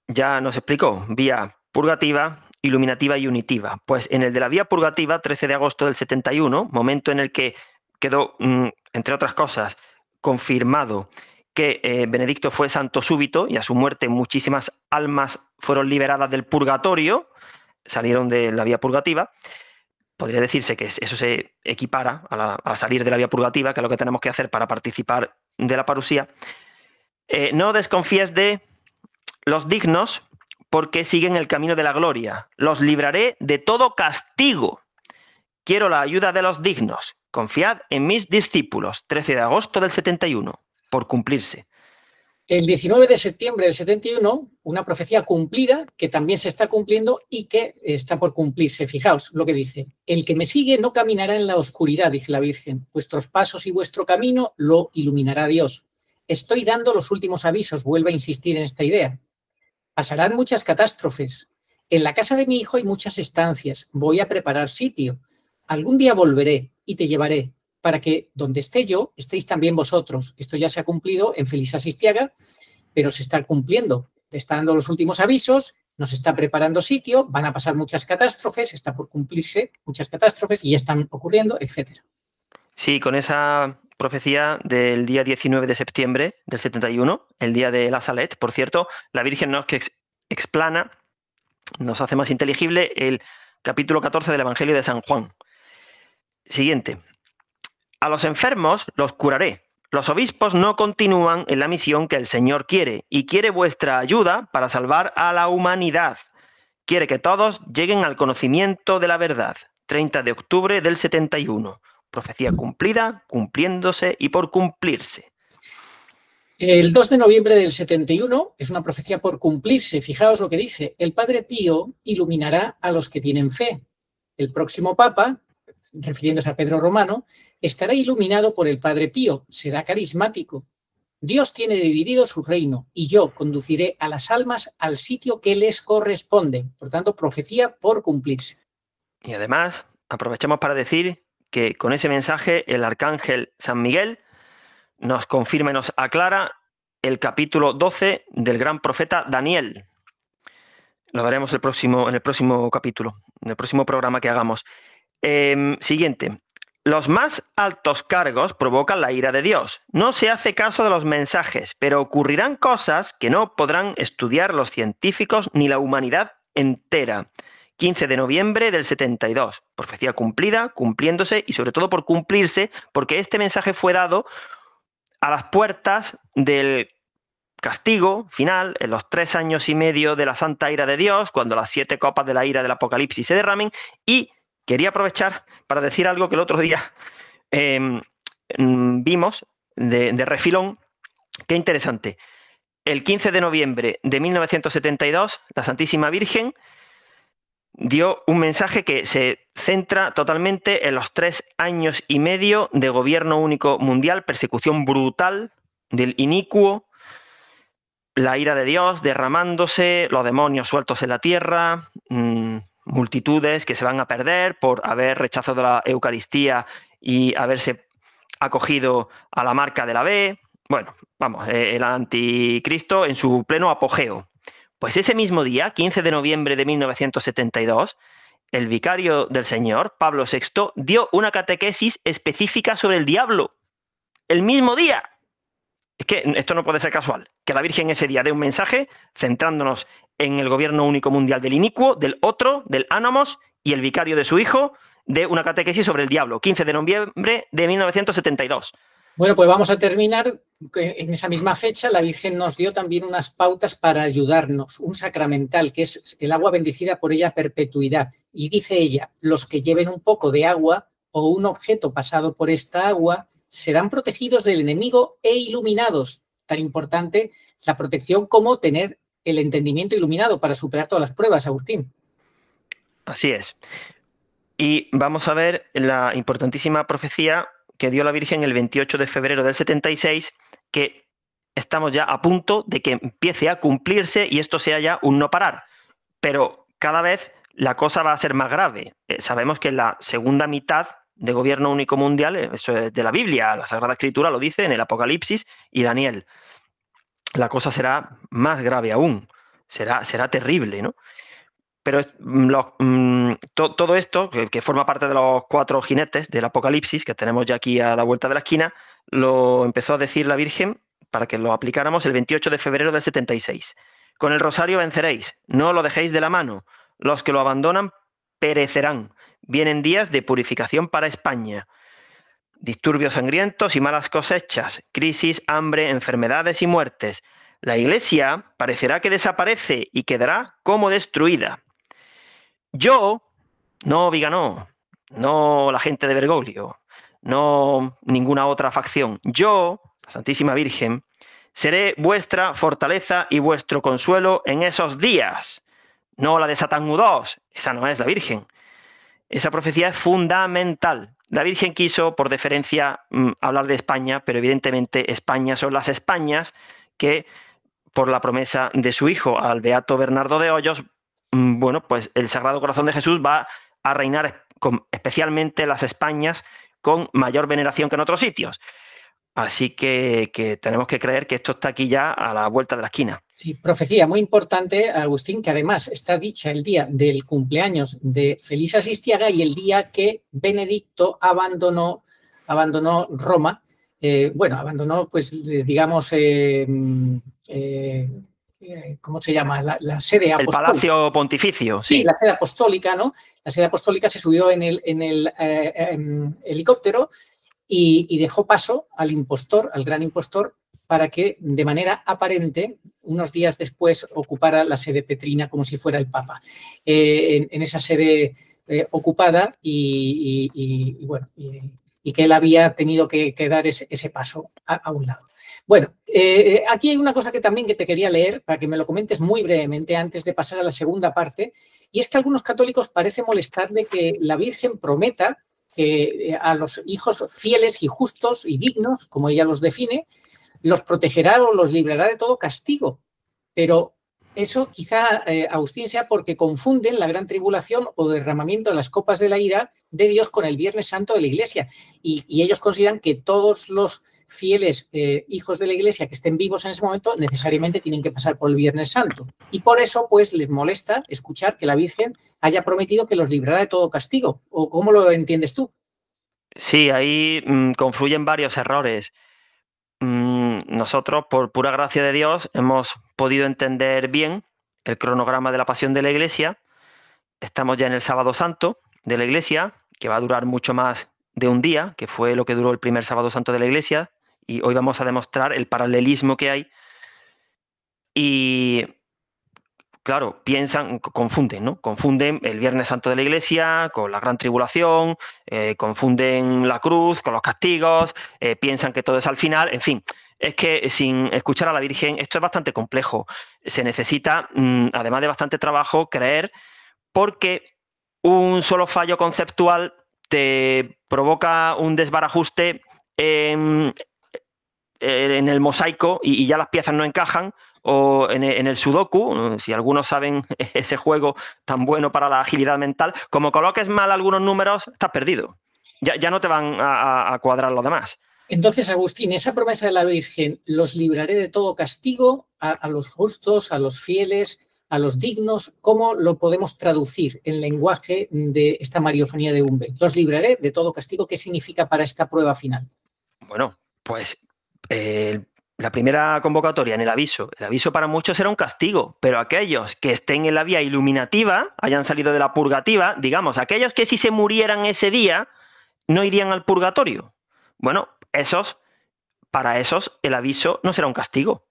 ya nos explicó, vía purgativa, iluminativa y unitiva. Pues en el de la vía purgativa, 13 de agosto del 71, momento en el que quedó, mm, entre otras cosas, confirmado que eh, Benedicto fue santo súbito y a su muerte muchísimas almas fueron liberadas del purgatorio, salieron de la vía purgativa. Podría decirse que eso se equipara a, salir de la vía purgativa, que es lo que tenemos que hacer para participar de la parusía. Eh, no desconfíes de los dignos, porque siguen el camino de la gloria. Los libraré de todo castigo. Quiero la ayuda de los dignos. Confiad en mis discípulos. 13 de agosto del 71, por cumplirse. El 19 de septiembre del 71, una profecía cumplida que también se está cumpliendo y que está por cumplirse. Fijaos lo que dice. El que me sigue no caminará en la oscuridad, dice la Virgen. Vuestros pasos y vuestro camino lo iluminará Dios. Estoy dando los últimos avisos, vuelve a insistir en esta idea. Pasarán muchas catástrofes. En la casa de mi hijo hay muchas estancias. Voy a preparar sitio. Algún día volveré y te llevaré para que donde esté yo estéis también vosotros. Esto ya se ha cumplido en Feliz Asistiaga, pero se está cumpliendo. Te está dando los últimos avisos, nos está preparando sitio, van a pasar muchas catástrofes, está por cumplirse muchas catástrofes y ya están ocurriendo, etcétera. Sí, con esa profecía del día 19 de septiembre del 71, el día de la Salet. Por cierto, la Virgen nos explana, nos hace más inteligible el capítulo 14 del Evangelio de San Juan. Siguiente. A los enfermos los curaré. Los obispos no continúan en la misión que el Señor quiere y quiere vuestra ayuda para salvar a la humanidad. Quiere que todos lleguen al conocimiento de la verdad. 30 de octubre del 71. Profecía cumplida, cumpliéndose y por cumplirse. El 2 de noviembre del 71 es una profecía por cumplirse. Fijaos lo que dice. El Padre Pío iluminará a los que tienen fe. El próximo Papa, refiriéndose a Pedro Romano, estará iluminado por el Padre Pío, será carismático. Dios tiene dividido su reino y yo conduciré a las almas al sitio que les corresponde. Por tanto, profecía por cumplirse. Y además, aprovechamos para decir que con ese mensaje el arcángel San Miguel nos confirma y nos aclara el capítulo 12 del gran profeta Daniel. Lo veremos el próximo, en el próximo capítulo, en el próximo programa que hagamos. Em, siguiente. Los más altos cargos provocan la ira de Dios. No se hace caso de los mensajes, pero ocurrirán cosas que no podrán estudiar los científicos ni la humanidad entera. 15 de noviembre del 72. Profecía cumplida, cumpliéndose y sobre todo por cumplirse, porque este mensaje fue dado a las puertas del castigo final, en los tres años y medio de la santa ira de Dios, cuando las siete copas de la ira del Apocalipsis se derramen, y quería aprovechar para decir algo que el otro día em, mm, vimos de, de refilón, qué interesante. El 15 de noviembre de 1972, la Santísima Virgen dio un mensaje que se centra totalmente en los tres años y medio de gobierno único mundial, persecución brutal del inicuo, la ira de Dios derramándose, los demonios sueltos en la tierra, mm, multitudes que se van a perder por haber rechazado la Eucaristía y haberse acogido a la marca de la B. Bueno, vamos, eh, el anticristo en su pleno apogeo. Pues ese mismo día, 15 de noviembre de 1972, el vicario del Señor, Pablo VI, dio una catequesis específica sobre el diablo. El mismo día. Es que esto no puede ser casual, que la Virgen ese día dé un mensaje centrándonos en el gobierno único mundial del inicuo, del otro, del ánamos, y el vicario de su hijo de una catequesis sobre el diablo, 15 de noviembre de 1972. Bueno, pues vamos a terminar. En esa misma fecha, la Virgen nos dio también unas pautas para ayudarnos, un sacramental, que es el agua bendecida por ella a perpetuidad. Y dice ella, los que lleven un poco de agua o un objeto pasado por esta agua serán protegidos del enemigo e iluminados. Tan importante la protección como tener el entendimiento iluminado para superar todas las pruebas, Agustín. Así es. Y vamos a ver la importantísima profecía que dio la Virgen el 28 de febrero del 76, que estamos ya a punto de que empiece a cumplirse y esto sea ya un no parar. Pero cada vez la cosa va a ser más grave. Eh, sabemos que en la segunda mitad de gobierno único mundial, eh, eso es de la Biblia, la Sagrada Escritura lo dice en el Apocalipsis y Daniel, la cosa será más grave aún, será, será terrible, ¿no? Pero mm, mm, todo esto, que, forma parte de los cuatro jinetes del Apocalipsis, que tenemos ya aquí a la vuelta de la esquina, lo empezó a decir la Virgen para que lo aplicáramos el 28 de febrero del 76. Con el rosario venceréis, no lo dejéis de la mano. Los que lo abandonan perecerán. Vienen días de purificación para España. Disturbios sangrientos y malas cosechas, crisis, hambre, enfermedades y muertes. La iglesia parecerá que desaparece y quedará como destruida. Yo, no Viganó, no la gente de Bergoglio, no ninguna otra facción. Yo, la Santísima Virgen, seré vuestra fortaleza y vuestro consuelo en esos días, no la de Satán 2 esa no es la Virgen. Esa profecía es fundamental. La Virgen quiso, por deferencia, mm, hablar de España, pero evidentemente España son las Españas que, por la promesa de su hijo al beato Bernardo de Hoyos, Mm, bueno, pues el Sagrado Corazón de Jesús va a reinar especialmente especialmente las Españas con mayor veneración que en otros sitios. Así que, tenemos que creer que esto está aquí ya a la vuelta de la esquina. Sí, profecía muy importante, Agustín, que además está dicha el día del cumpleaños de Feliz Asistiaga y el día que Benedicto abandonó, Roma. Eh, bueno, abandonó, pues, eh, digamos, eh, mm, eh, ¿cómo se llama? La, sede apostólica. El Palacio Pontificio, sí. la sede apostólica, ¿no? La sede apostólica se subió en el, eh, eh, helicóptero y, dejó paso al impostor, al gran impostor, para que de manera aparente, unos días después, ocupara la sede petrina como si fuera el Papa. en, esa sede ocupada y, bueno, y que él había tenido que, dar ese, paso a, un lado. Bueno, eh, aquí hay una cosa que también que te quería leer para que me lo comentes muy brevemente antes de pasar a la segunda parte, y es que algunos católicos parece molestar de que la Virgen prometa que eh, a los hijos fieles y justos y dignos, como ella los define, los protegerá o los librará de todo castigo. Pero eso quizá eh, Agustín sea porque confunden la gran tribulación o derramamiento de las copas de la ira de Dios con el Viernes Santo de la Iglesia. Y, ellos consideran que todos los fieles eh, hijos de la Iglesia que estén vivos en ese momento necesariamente tienen que pasar por el Viernes Santo. Y por eso, pues, les molesta escuchar que la Virgen haya prometido que los librará de todo castigo. ¿O cómo lo entiendes tú? Sí, ahí mm, confluyen varios errores. Mm, nosotros, por pura gracia de Dios, hemos podido entender bien el cronograma de la pasión de la iglesia. Estamos ya en el sábado santo de la iglesia, que va a durar mucho más de un día, que fue lo que duró el primer sábado santo de la iglesia, y hoy vamos a demostrar el paralelismo que hay. Y claro, piensan, confunden, ¿no? Confunden el Viernes Santo de la Iglesia con la gran tribulación, eh, confunden la cruz con los castigos, eh, piensan que todo es al final, en fin, es que eh, sin escuchar a la Virgen esto es bastante complejo. Se necesita, mm, además de bastante trabajo, creer porque un solo fallo conceptual te provoca un desbarajuste en, eh, el mosaico y, ya las piezas no encajan, o en, e, el sudoku, si algunos saben ese juego tan bueno para la agilidad mental, como coloques mal algunos números, estás perdido. Ya, no te van a, a cuadrar los demás. Entonces, Agustín, esa promesa de la Virgen, los libraré de todo castigo a, los justos, a los fieles, a los dignos, ¿cómo lo podemos traducir en lenguaje de esta mariofanía de Umbe? Los libraré de todo castigo, ¿qué significa para esta prueba final? Bueno, pues eh, la primera convocatoria en el aviso, el aviso para muchos era un castigo, pero aquellos que estén en la vía iluminativa, hayan salido de la purgativa, digamos, aquellos que si se murieran ese día, no irían al purgatorio. Bueno, esos, para esos, el aviso no será un castigo.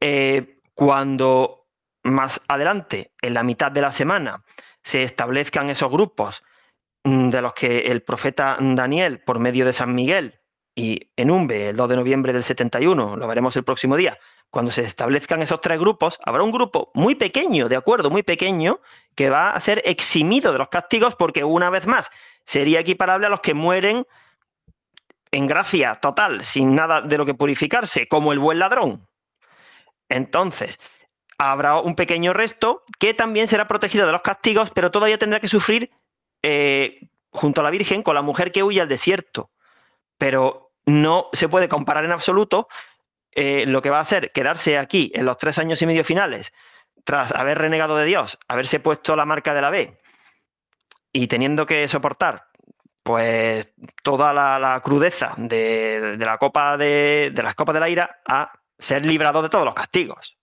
Eh, cuando más adelante, en la mitad de la semana, se establezcan esos grupos mm, de los que el profeta Daniel, por medio de San Miguel y en Umbe, el 2 de noviembre del 71, lo veremos el próximo día, cuando se establezcan esos tres grupos, habrá un grupo muy pequeño, de acuerdo, muy pequeño, que va a ser eximido de los castigos porque una vez más sería equiparable a los que mueren en gracia total, sin nada de lo que purificarse, como el buen ladrón. Entonces, habrá un pequeño resto que también será protegido de los castigos, pero todavía tendrá que sufrir eh, junto a la Virgen con la mujer que huye al desierto. Pero no se puede comparar en absoluto eh, lo que va a hacer quedarse aquí en los tres años y medio finales, tras haber renegado de Dios, haberse puesto la marca de la B y teniendo que soportar pues toda la, crudeza de, la copa de, de las copas de la ira a ser librado de todos los castigos.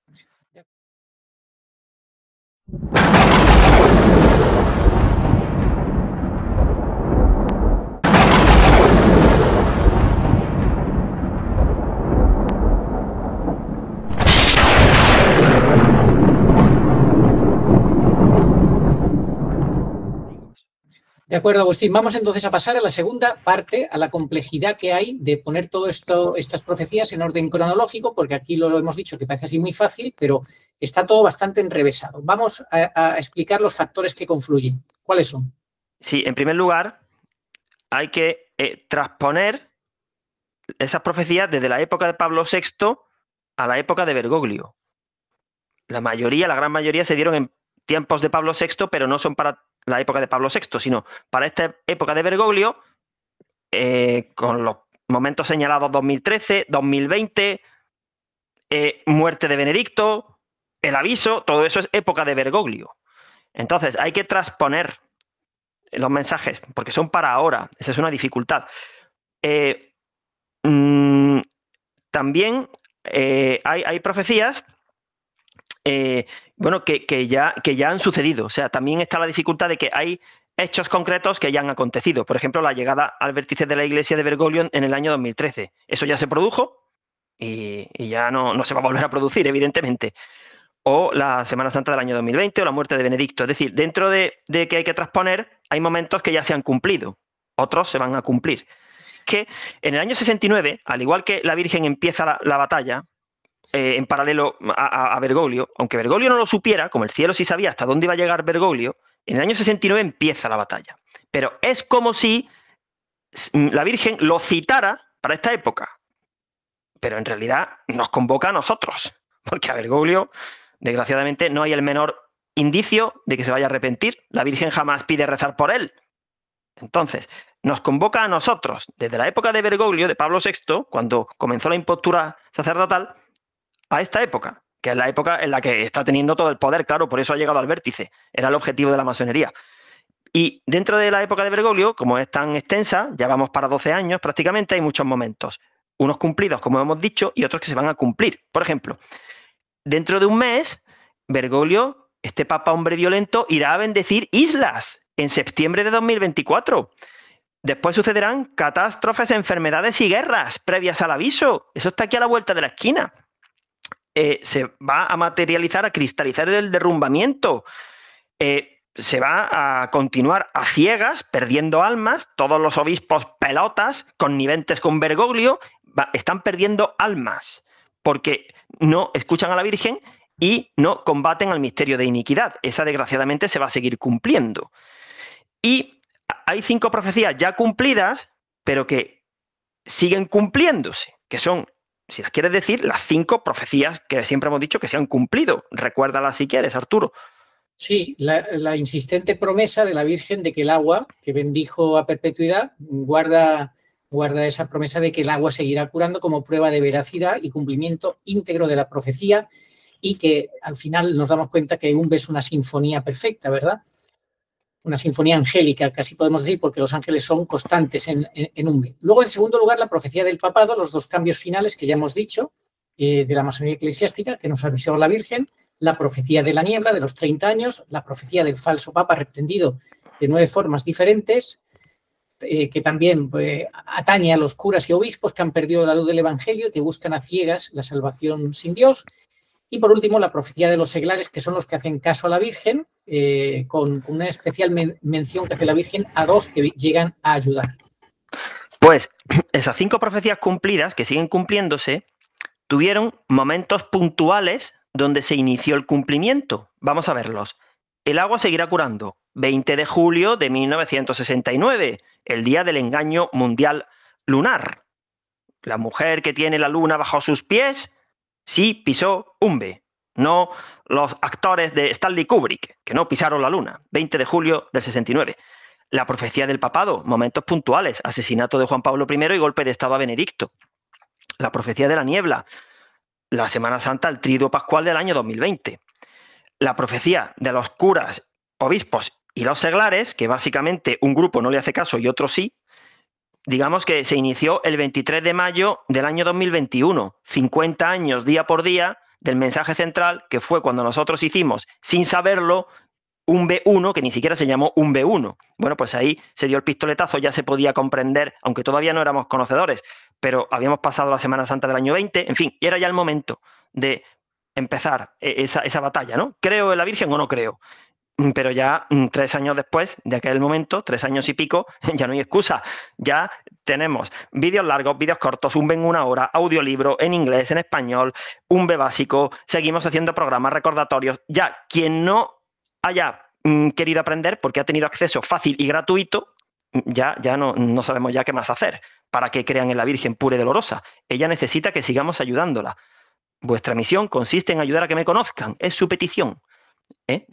De acuerdo, Agustín. Vamos entonces a pasar a la segunda parte, a la complejidad que hay de poner todo esto, estas profecías en orden cronológico, porque aquí lo, hemos dicho que parece así muy fácil, pero está todo bastante enrevesado. Vamos a, explicar los factores que confluyen. ¿Cuáles son? Sí, en primer lugar, hay que eh, transponer esas profecías desde la época de Pablo VI a la época de Bergoglio. La mayoría, la gran mayoría, se dieron en tiempos de Pablo VI, pero no son para la época de Pablo VI, sino para esta época de Bergoglio, eh, con los momentos señalados 2013, 2020, eh, muerte de Benedicto, el aviso, todo eso es época de Bergoglio. Entonces, hay que transponer los mensajes, porque son para ahora, esa es una dificultad. Eh, mm, también hay, hay, profecías eh, bueno, que, ya, que ya han sucedido. O sea, también está la dificultad de que hay hechos concretos que ya han acontecido. Por ejemplo, la llegada al vértice de la iglesia de Bergoglio en el año 2013. Eso ya se produjo y, ya no, se va a volver a producir, evidentemente. O la Semana Santa del año 2020 o la muerte de Benedicto. Es decir, dentro de, que hay que transponer, hay momentos que ya se han cumplido, otros se van a cumplir. Que en el año 69, al igual que la Virgen empieza la batalla, eh, en paralelo a, a, Bergoglio, aunque Bergoglio no lo supiera, como el cielo sí sabía hasta dónde iba a llegar Bergoglio, en el año 69 empieza la batalla. Pero es como si mm, la Virgen lo citara para esta época. Pero en realidad nos convoca a nosotros, porque a Bergoglio, desgraciadamente, no hay el menor indicio de que se vaya a arrepentir. La Virgen jamás pide rezar por él. Entonces, nos convoca a nosotros, desde la época de Bergoglio, de Pablo VI, cuando comenzó la impostura sacerdotal, a esta época, que es la época en la que está teniendo todo el poder, claro, por eso ha llegado al vértice, era el objetivo de la masonería. Y dentro de la época de Bergoglio, como es tan extensa, ya vamos para 12 años prácticamente, hay muchos momentos, unos cumplidos, como hemos dicho, y otros que se van a cumplir. Por ejemplo, dentro de un mes, Bergoglio, este papa hombre violento, irá a bendecir islas en septiembre de 2024. Después sucederán catástrofes, enfermedades y guerras previas al aviso. Eso está aquí a la vuelta de la esquina. Eh, se va a materializar, a cristalizar el derrumbamiento. Eh, se va a continuar a ciegas, perdiendo almas, todos los obispos pelotas, conniventes con Bergoglio, están perdiendo almas, porque no escuchan a la Virgen y no combaten al misterio de iniquidad. Esa desgraciadamente se va a seguir cumpliendo. Y hay cinco profecías ya cumplidas, pero que siguen cumpliéndose, que son si las quieres decir, las cinco profecías que siempre hemos dicho que se han cumplido. Recuérdalas si quieres, Arturo. Sí, la, insistente promesa de la Virgen de que el agua que bendijo a perpetuidad guarda, guarda esa promesa de que el agua seguirá curando como prueba de veracidad y cumplimiento íntegro de la profecía y que al final nos damos cuenta que un es una sinfonía perfecta, ¿verdad? una sinfonía angélica, casi podemos decir, porque los ángeles son constantes en, un... Luego, en segundo lugar, la profecía del papado, los dos cambios finales que ya hemos dicho, eh, de la masonería eclesiástica, que nos ha avisó la Virgen, la profecía de la niebla de los 30 años, la profecía del falso papa reprendido de nueve formas diferentes, eh, que también eh, atañe a los curas y obispos que han perdido la luz del Evangelio y que buscan a ciegas la salvación sin Dios, y por último, la profecía de los seglares, que son los que hacen caso a la Virgen, eh, con una especial mención que hace la Virgen a dos que llegan a ayudar. Pues esas cinco profecías cumplidas, que siguen cumpliéndose, tuvieron momentos puntuales donde se inició el cumplimiento. Vamos a verlos. El agua seguirá curando. 20 de julio de 1969, el día del engaño mundial lunar. La mujer que tiene la luna bajo sus pies sí pisó B, no los actores de Stanley Kubrick, que no pisaron la luna, 20 de julio del 69. La profecía del papado, momentos puntuales, asesinato de Juan Pablo I y golpe de Estado a Benedicto. La profecía de la niebla, la Semana Santa, el triduo pascual del año 2020. La profecía de los curas, obispos y los seglares, que básicamente un grupo no le hace caso y otro sí, digamos que se inició el 23 de mayo del año 2021, 50 años día por día del mensaje central, que fue cuando nosotros hicimos, sin saberlo, un B1 que ni siquiera se llamó un B1. Bueno, pues ahí se dio el pistoletazo, ya se podía comprender, aunque todavía no éramos conocedores, pero habíamos pasado la Semana Santa del año 20, en fin, y era ya el momento de empezar eh, esa, esa batalla, ¿no? ¿Creo en la Virgen o no creo? pero ya mm, tres años después de aquel momento, tres años y pico, ya no hay excusa. Ya tenemos vídeos largos, vídeos cortos, un en una hora, audiolibro en inglés, en español, un B básico, seguimos haciendo programas recordatorios. Ya, quien no haya mm, querido aprender porque ha tenido acceso fácil y gratuito, ya, ya no, no sabemos ya qué más hacer para que crean en la Virgen pura y dolorosa. Ella necesita que sigamos ayudándola. Vuestra misión consiste en ayudar a que me conozcan, es su petición. ¿eh?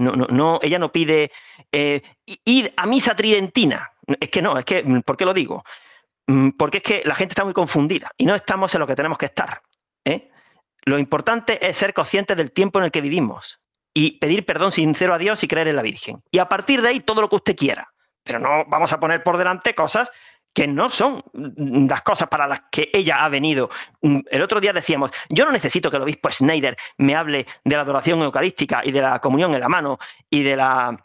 ella no pide eh, ir a misa tridentina. Es que no, es que, mm, ¿por qué lo digo? Mm, porque es que la gente está muy confundida y no estamos en lo que tenemos que estar. ¿eh? Lo importante es ser conscientes del tiempo en el que vivimos y pedir perdón sincero a Dios y creer en la Virgen. Y a partir de ahí todo lo que usted quiera. Pero no vamos a poner por delante cosas que no son las cosas para las que ella ha venido. Mm, el otro día decíamos, yo no necesito que el obispo Schneider me hable de la adoración eucarística y de la comunión en la mano y de la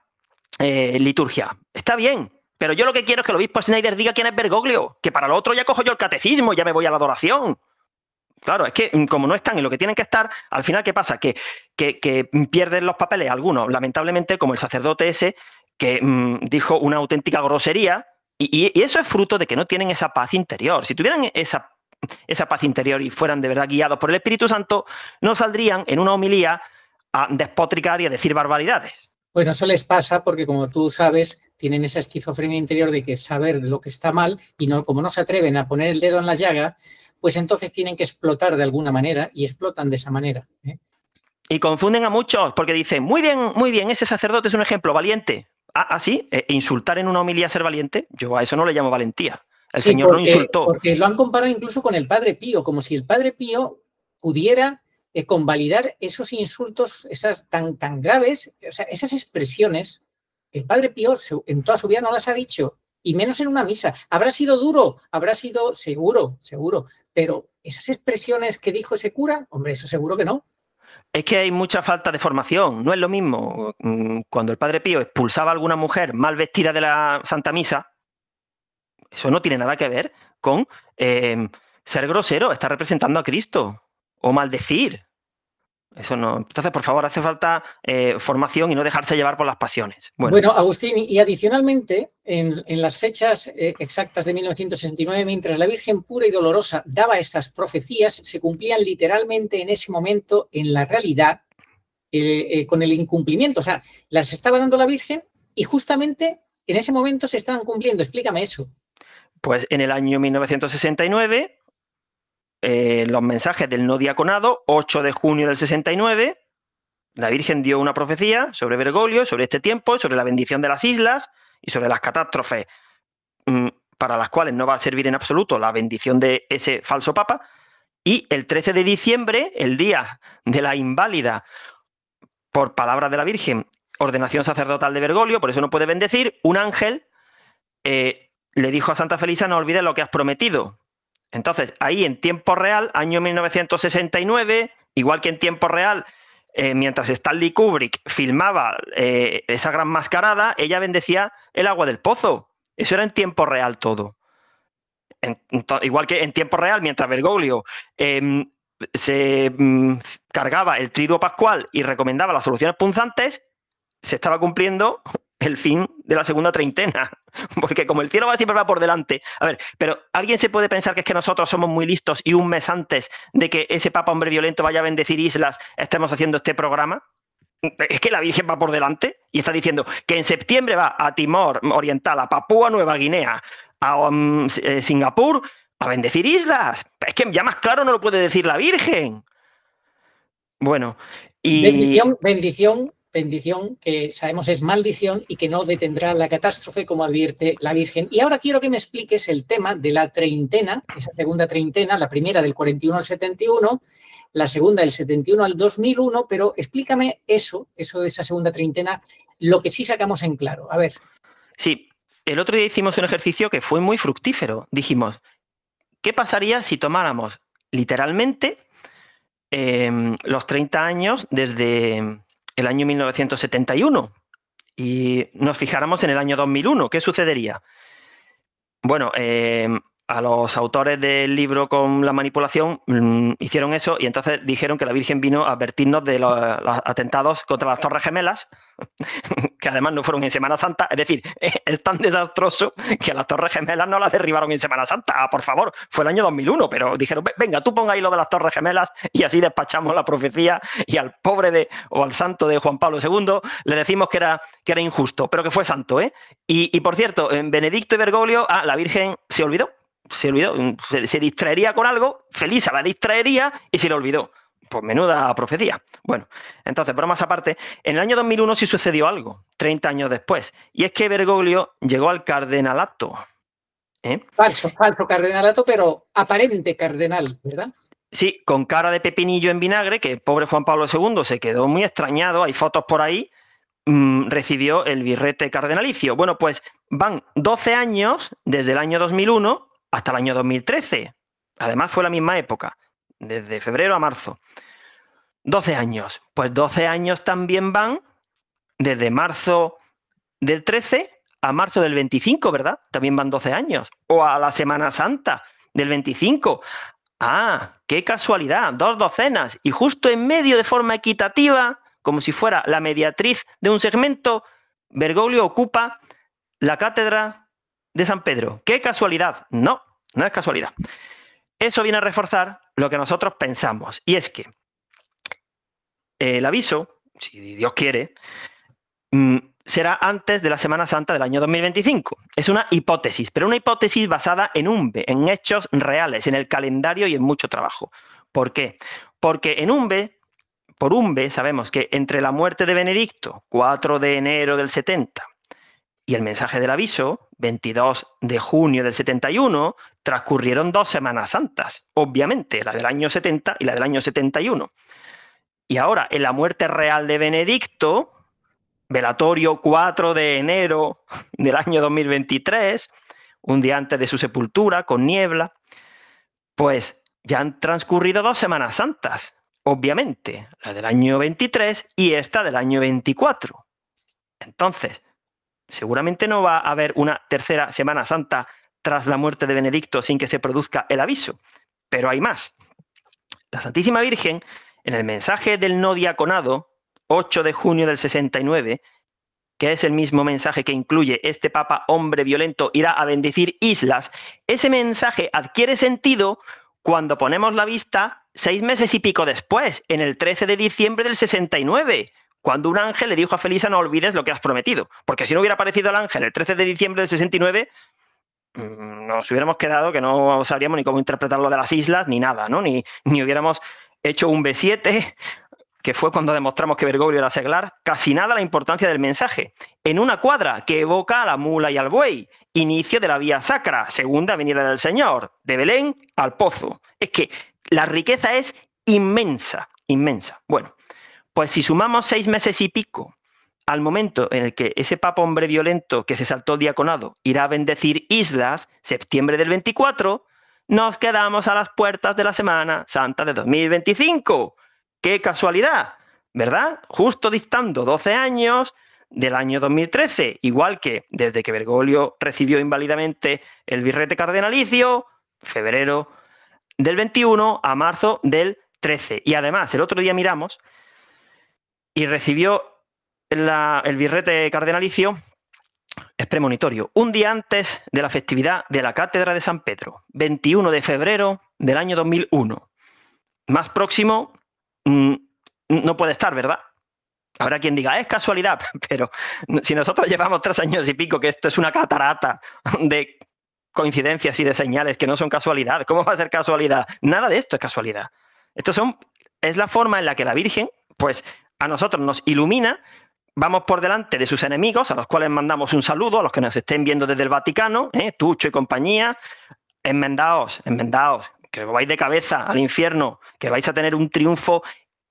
eh, liturgia. Está bien, pero yo lo que quiero es que el obispo Schneider diga quién es Bergoglio, que para lo otro ya cojo yo el catecismo, ya me voy a la adoración. Claro, es que mm, como no están en lo que tienen que estar, al final, ¿qué pasa? Que, que, pierden los papeles algunos, lamentablemente, como el sacerdote ese, que mm, dijo una auténtica grosería y, eso es fruto de que no tienen esa paz interior. Si tuvieran esa, esa paz interior y fueran de verdad guiados por el Espíritu Santo, no saldrían en una homilía a despotricar y a decir barbaridades. Bueno, pues eso les pasa porque, como tú sabes, tienen esa esquizofrenia interior de que saber lo que está mal y no, como no se atreven a poner el dedo en la llaga, pues entonces tienen que explotar de alguna manera y explotan de esa manera. ¿eh? Y confunden a muchos porque dicen, muy bien, muy bien, ese sacerdote es un ejemplo valiente ah, sí? Eh, e insultar en una homilía ser valiente, yo a eso no le llamo valentía. El Señor no insultó. Porque lo han comparado incluso con el Padre Pío, como si el Padre Pío pudiera eh, convalidar esos insultos, esas tan, tan graves, o sea, esas expresiones. El Padre Pío en toda su vida no las ha dicho, y menos en una misa. Habrá sido duro, habrá sido seguro, seguro, pero esas expresiones que dijo ese cura, hombre, eso seguro que no. Es que hay mucha falta de formación, no es lo mismo. Mm, cuando el Padre Pío expulsaba a alguna mujer mal vestida de la Santa Misa, eso no tiene nada que ver con eh, ser grosero, estar representando a Cristo o maldecir. Entonces, por favor, hace falta eh, formación y no dejarse llevar por las pasiones. Bueno, Agustín, y adicionalmente, en, las fechas eh, exactas de 1969, mientras la Virgen pura y dolorosa daba esas profecías, se cumplían literalmente en ese momento, en la realidad, eh, con el incumplimiento. O sea, las estaba dando la Virgen y justamente en ese momento se estaban cumpliendo. Explícame eso. Pues en el año 1969 eh, los mensajes del no diaconado, 8 de junio del 69. La Virgen dio una profecía sobre Bergoglio, sobre este tiempo, sobre la bendición de las islas y sobre las catástrofes mm, para las cuales no va a servir en absoluto la bendición de ese falso papa. Y el 13 de diciembre, el día de la inválida, por palabra de la Virgen, ordenación sacerdotal de Bergoglio, por eso no puede bendecir, un ángel eh, le dijo a Santa Felisa, no olvides lo que has prometido. Entonces, ahí en tiempo real, año 1969, igual que en tiempo real, eh, mientras Stanley Kubrick filmaba eh, esa gran mascarada, ella bendecía el agua del pozo. Eso era en tiempo real todo. igual que en tiempo real, mientras Bergoglio em, se mm, cargaba el triduo pascual y recomendaba las soluciones punzantes, se estaba cumpliendo el fin de la segunda treintena, porque como el cielo va siempre va por delante. A ver, pero ¿alguien se puede pensar que es que nosotros somos muy listos y un mes antes de que ese Papa hombre violento vaya a bendecir islas estemos haciendo este programa? Es que la Virgen va por delante y está diciendo que en septiembre va a Timor Oriental, a Papúa Nueva Guinea, a um, eh, Singapur, a bendecir islas. Es que ya más claro no lo puede decir la Virgen. Bueno, y... Bendición, bendición bendición que sabemos es maldición y que no detendrá la catástrofe como advierte la Virgen. Y ahora quiero que me expliques el tema de la treintena, esa segunda treintena, la primera del 41 al 71, la segunda del 71 al 2001, pero explícame eso, eso de esa segunda treintena, lo que sí sacamos en claro. A ver. Sí, el otro día hicimos un ejercicio que fue muy fructífero. Dijimos, ¿qué pasaría si tomáramos literalmente em, los 30 años desde el año 1971 y nos fijáramos en el año 2001, ¿qué sucedería? Bueno, eh, a los autores del libro con la manipulación mm, hicieron eso y entonces dijeron que la Virgen vino a advertirnos de los, atentados contra las Torres Gemelas, que además no fueron en Semana Santa. Es decir, es tan desastroso que a las Torres Gemelas no las derribaron en Semana Santa. Ah, por favor, fue el año 2001, pero dijeron, venga, tú ponga ahí lo de las Torres Gemelas y así despachamos la profecía y al pobre de, o al santo de Juan Pablo II le decimos que era, que era injusto, pero que fue santo. ¿eh? Y, y por cierto, en Benedicto y Bergoglio, ah, la Virgen se olvidó Mm, se se, distraería con algo, Felisa la distraería y se le olvidó. Pues menuda profecía. Bueno, entonces, bromas aparte, en el año 2001 sí sucedió algo, 30 años después, y es que Bergoglio llegó al cardenalato. ¿eh? Falso, falso cardenalato, pero aparente cardenal, ¿verdad? Sí, con cara de pepinillo en vinagre, que pobre Juan Pablo II se quedó muy extrañado, hay fotos por ahí, mm, recibió el birrete cardenalicio. Bueno, pues van 12 años desde el año 2001 hasta el año 2013. Además fue la misma época, desde febrero a marzo. 12 años. Pues 12 años también van desde marzo del 13 a marzo del 25, ¿verdad? También van 12 años. O a la Semana Santa del 25. Ah, qué casualidad, dos docenas. Y justo en medio de forma equitativa, como si fuera la mediatriz de un segmento, Bergoglio ocupa la cátedra de San Pedro. ¡Qué casualidad! No, no es casualidad. Eso viene a reforzar lo que nosotros pensamos, y es que el aviso, si Dios quiere, mm, será antes de la Semana Santa del año 2025. Es una hipótesis, pero una hipótesis basada en UMBE, en hechos reales, en el calendario y en mucho trabajo. ¿Por qué? Porque en B, por B, sabemos que entre la muerte de Benedicto, 4 de enero del 70, y el mensaje del aviso, 22 de junio del 71, transcurrieron dos Semanas Santas, obviamente, la del año 70 y la del año 71. Y ahora, en la muerte real de Benedicto, velatorio 4 de enero del año 2023, un día antes de su sepultura, con niebla, pues ya han transcurrido dos Semanas Santas, obviamente, la del año 23 y esta del año 24. Entonces, seguramente no va a haber una tercera Semana Santa tras la muerte de Benedicto sin que se produzca el aviso. Pero hay más. La Santísima Virgen, en el mensaje del no diaconado, 8 de junio del 69, que es el mismo mensaje que incluye este papa hombre violento irá a bendecir islas, ese mensaje adquiere sentido cuando ponemos la vista seis meses y pico después, en el 13 de diciembre del 69, cuando un ángel le dijo a Felisa no olvides lo que has prometido, porque si no hubiera aparecido el ángel el 13 de diciembre del 69, Mm, nos hubiéramos quedado que no sabríamos ni cómo interpretar lo de las islas ni nada, ¿no? Ni, ni hubiéramos hecho un B7, que fue cuando demostramos que Bergoglio era seglar, casi nada la importancia del mensaje. En una cuadra que evoca a la mula y al buey, inicio de la vía sacra, segunda venida del Señor, de Belén al pozo. Es que la riqueza es inmensa, inmensa. Bueno, pues si sumamos seis meses y pico al momento en el que ese papa hombre violento que se saltó diaconado irá a bendecir islas, septiembre del 24, nos quedamos a las puertas de la Semana Santa de 2025. ¡Qué casualidad! ¿Verdad? Justo distando 12 años del año 2013, igual que desde que Bergoglio recibió inválidamente el birrete cardenalicio, febrero del 21 a marzo del 13. Y además, el otro día miramos y recibió el birrete cardenalicio es premonitorio. Un día antes de la festividad de la Cátedra de San Pedro, 21 de febrero del año 2001. Más próximo mm, no puede estar, ¿verdad? Habrá quien diga, es casualidad, pero si nosotros llevamos tres años y pico que esto es una catarata de coincidencias y de señales que no son casualidad, ¿cómo va a ser casualidad? Nada de esto es casualidad. Esto son, es la forma en la que la Virgen, pues a nosotros nos ilumina vamos por delante de sus enemigos, a los cuales mandamos un saludo, a los que nos estén viendo desde el Vaticano, ¿eh? Tucho y compañía, enmendaos, enmendaos, que vais de cabeza al infierno, que vais a tener un triunfo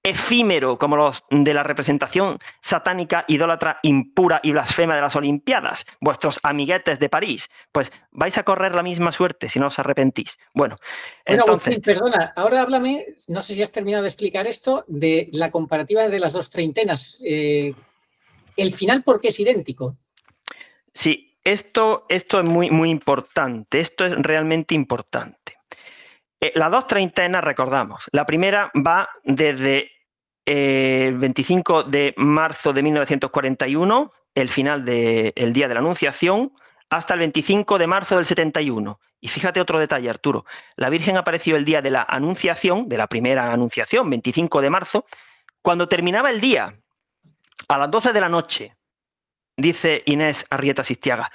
efímero como los de la representación satánica, idólatra, impura y blasfema de las Olimpiadas, vuestros amiguetes de París, pues vais a correr la misma suerte si no os arrepentís. Bueno, entonces... perdona, ahora háblame, no sé si has terminado de explicar esto, de la comparativa de las dos treintenas. Eh, el final porque es idéntico. Sí, esto, esto es muy, muy importante, esto es realmente importante. Eh, las dos treintenas, recordamos, la primera va desde eh, el 25 de marzo de 1941, el final del día de la Anunciación, hasta el 25 de marzo del 71. Y fíjate otro detalle, Arturo. La Virgen apareció el día de la Anunciación, de la primera Anunciación, 25 de marzo, cuando terminaba el día, a las 12 de la noche, dice Inés Arrieta Sistiaga.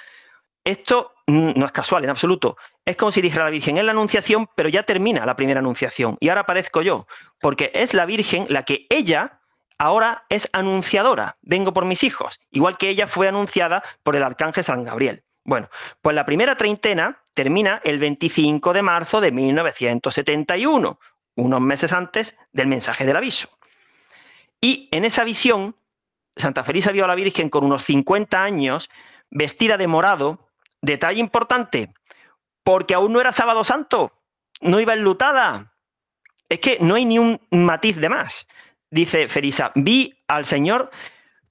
Esto no es casual en absoluto. Es como si dijera la Virgen, en la Anunciación, pero ya termina la primera Anunciación. Y ahora aparezco yo, porque es la Virgen la que ella ahora es anunciadora. Vengo por mis hijos, igual que ella fue anunciada por el arcángel San Gabriel. Bueno, pues la primera treintena termina el 25 de marzo de 1971, unos meses antes del mensaje del aviso. Y en esa visión Santa Felisa vio a la Virgen con unos 50 años, vestida de morado. Detalle importante, porque aún no era sábado santo, no iba enlutada. Es que no hay ni un matiz de más. Dice Felisa, vi al Señor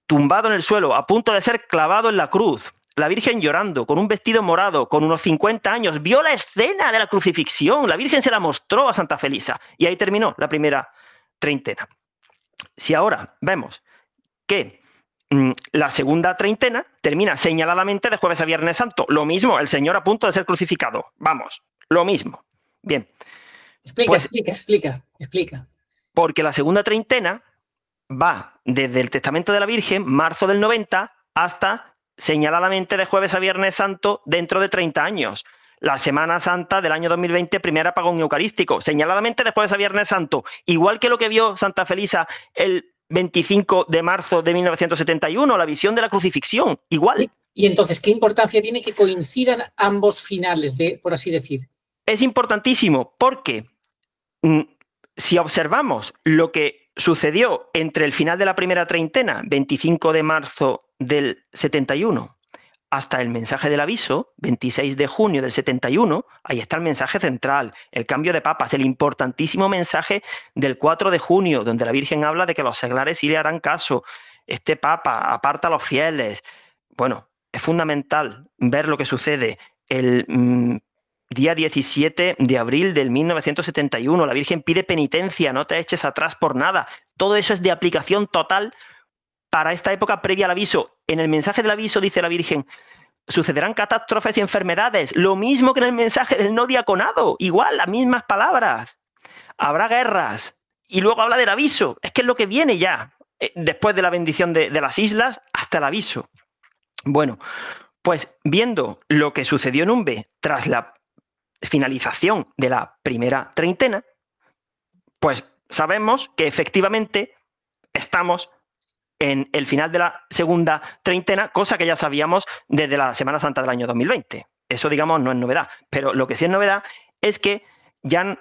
tumbado en el suelo, a punto de ser clavado en la cruz. La Virgen llorando, con un vestido morado, con unos 50 años, vio la escena de la crucifixión. La Virgen se la mostró a Santa Felisa. Y ahí terminó la primera treintena. Si ahora vemos que Mm, la segunda treintena termina señaladamente de jueves a viernes santo. Lo mismo, el Señor a punto de ser crucificado. Vamos, lo mismo. Bien. Explica, pues explica, explica, explica. Porque la segunda treintena va desde el Testamento de la Virgen, marzo del 90, hasta señaladamente de jueves a viernes santo dentro de 30 años. La Semana Santa del año 2020, primer apagón eucarístico, señaladamente de jueves a viernes santo. Igual que lo que vio Santa Felisa el 25 de marzo de 1971, la visión de la crucifixión, igual. Y, entonces, ¿qué importancia tiene que coincidan ambos finales, de, por así decir? Es importantísimo porque mm, si observamos lo que sucedió entre el final de la primera treintena, 25 de marzo del 71, hasta el mensaje del aviso, 26 de junio del 71, ahí está el mensaje central, el cambio de papas, el importantísimo mensaje del 4 de junio, donde la Virgen habla de que los seglares sí le harán caso, este papa aparta a los fieles. Bueno, es fundamental ver lo que sucede el mm, día 17 de abril del 1971. La Virgen pide penitencia, no te eches atrás por nada. Todo eso es de aplicación total para esta época previa al aviso. En el mensaje del aviso dice la Virgen, sucederán catástrofes y enfermedades, lo mismo que en el mensaje del no diaconado, igual, las mismas palabras. Habrá guerras. Y luego habla del aviso, es que es lo que viene ya, eh, después de la bendición de, las islas, hasta el aviso. Bueno, pues viendo lo que sucedió en Umbe tras la finalización de la primera treintena, pues sabemos que efectivamente estamos en el final de la segunda treintena, cosa que ya sabíamos desde la Semana Santa del año 2020. Eso, digamos, no es novedad. Pero lo que sí es novedad es que ya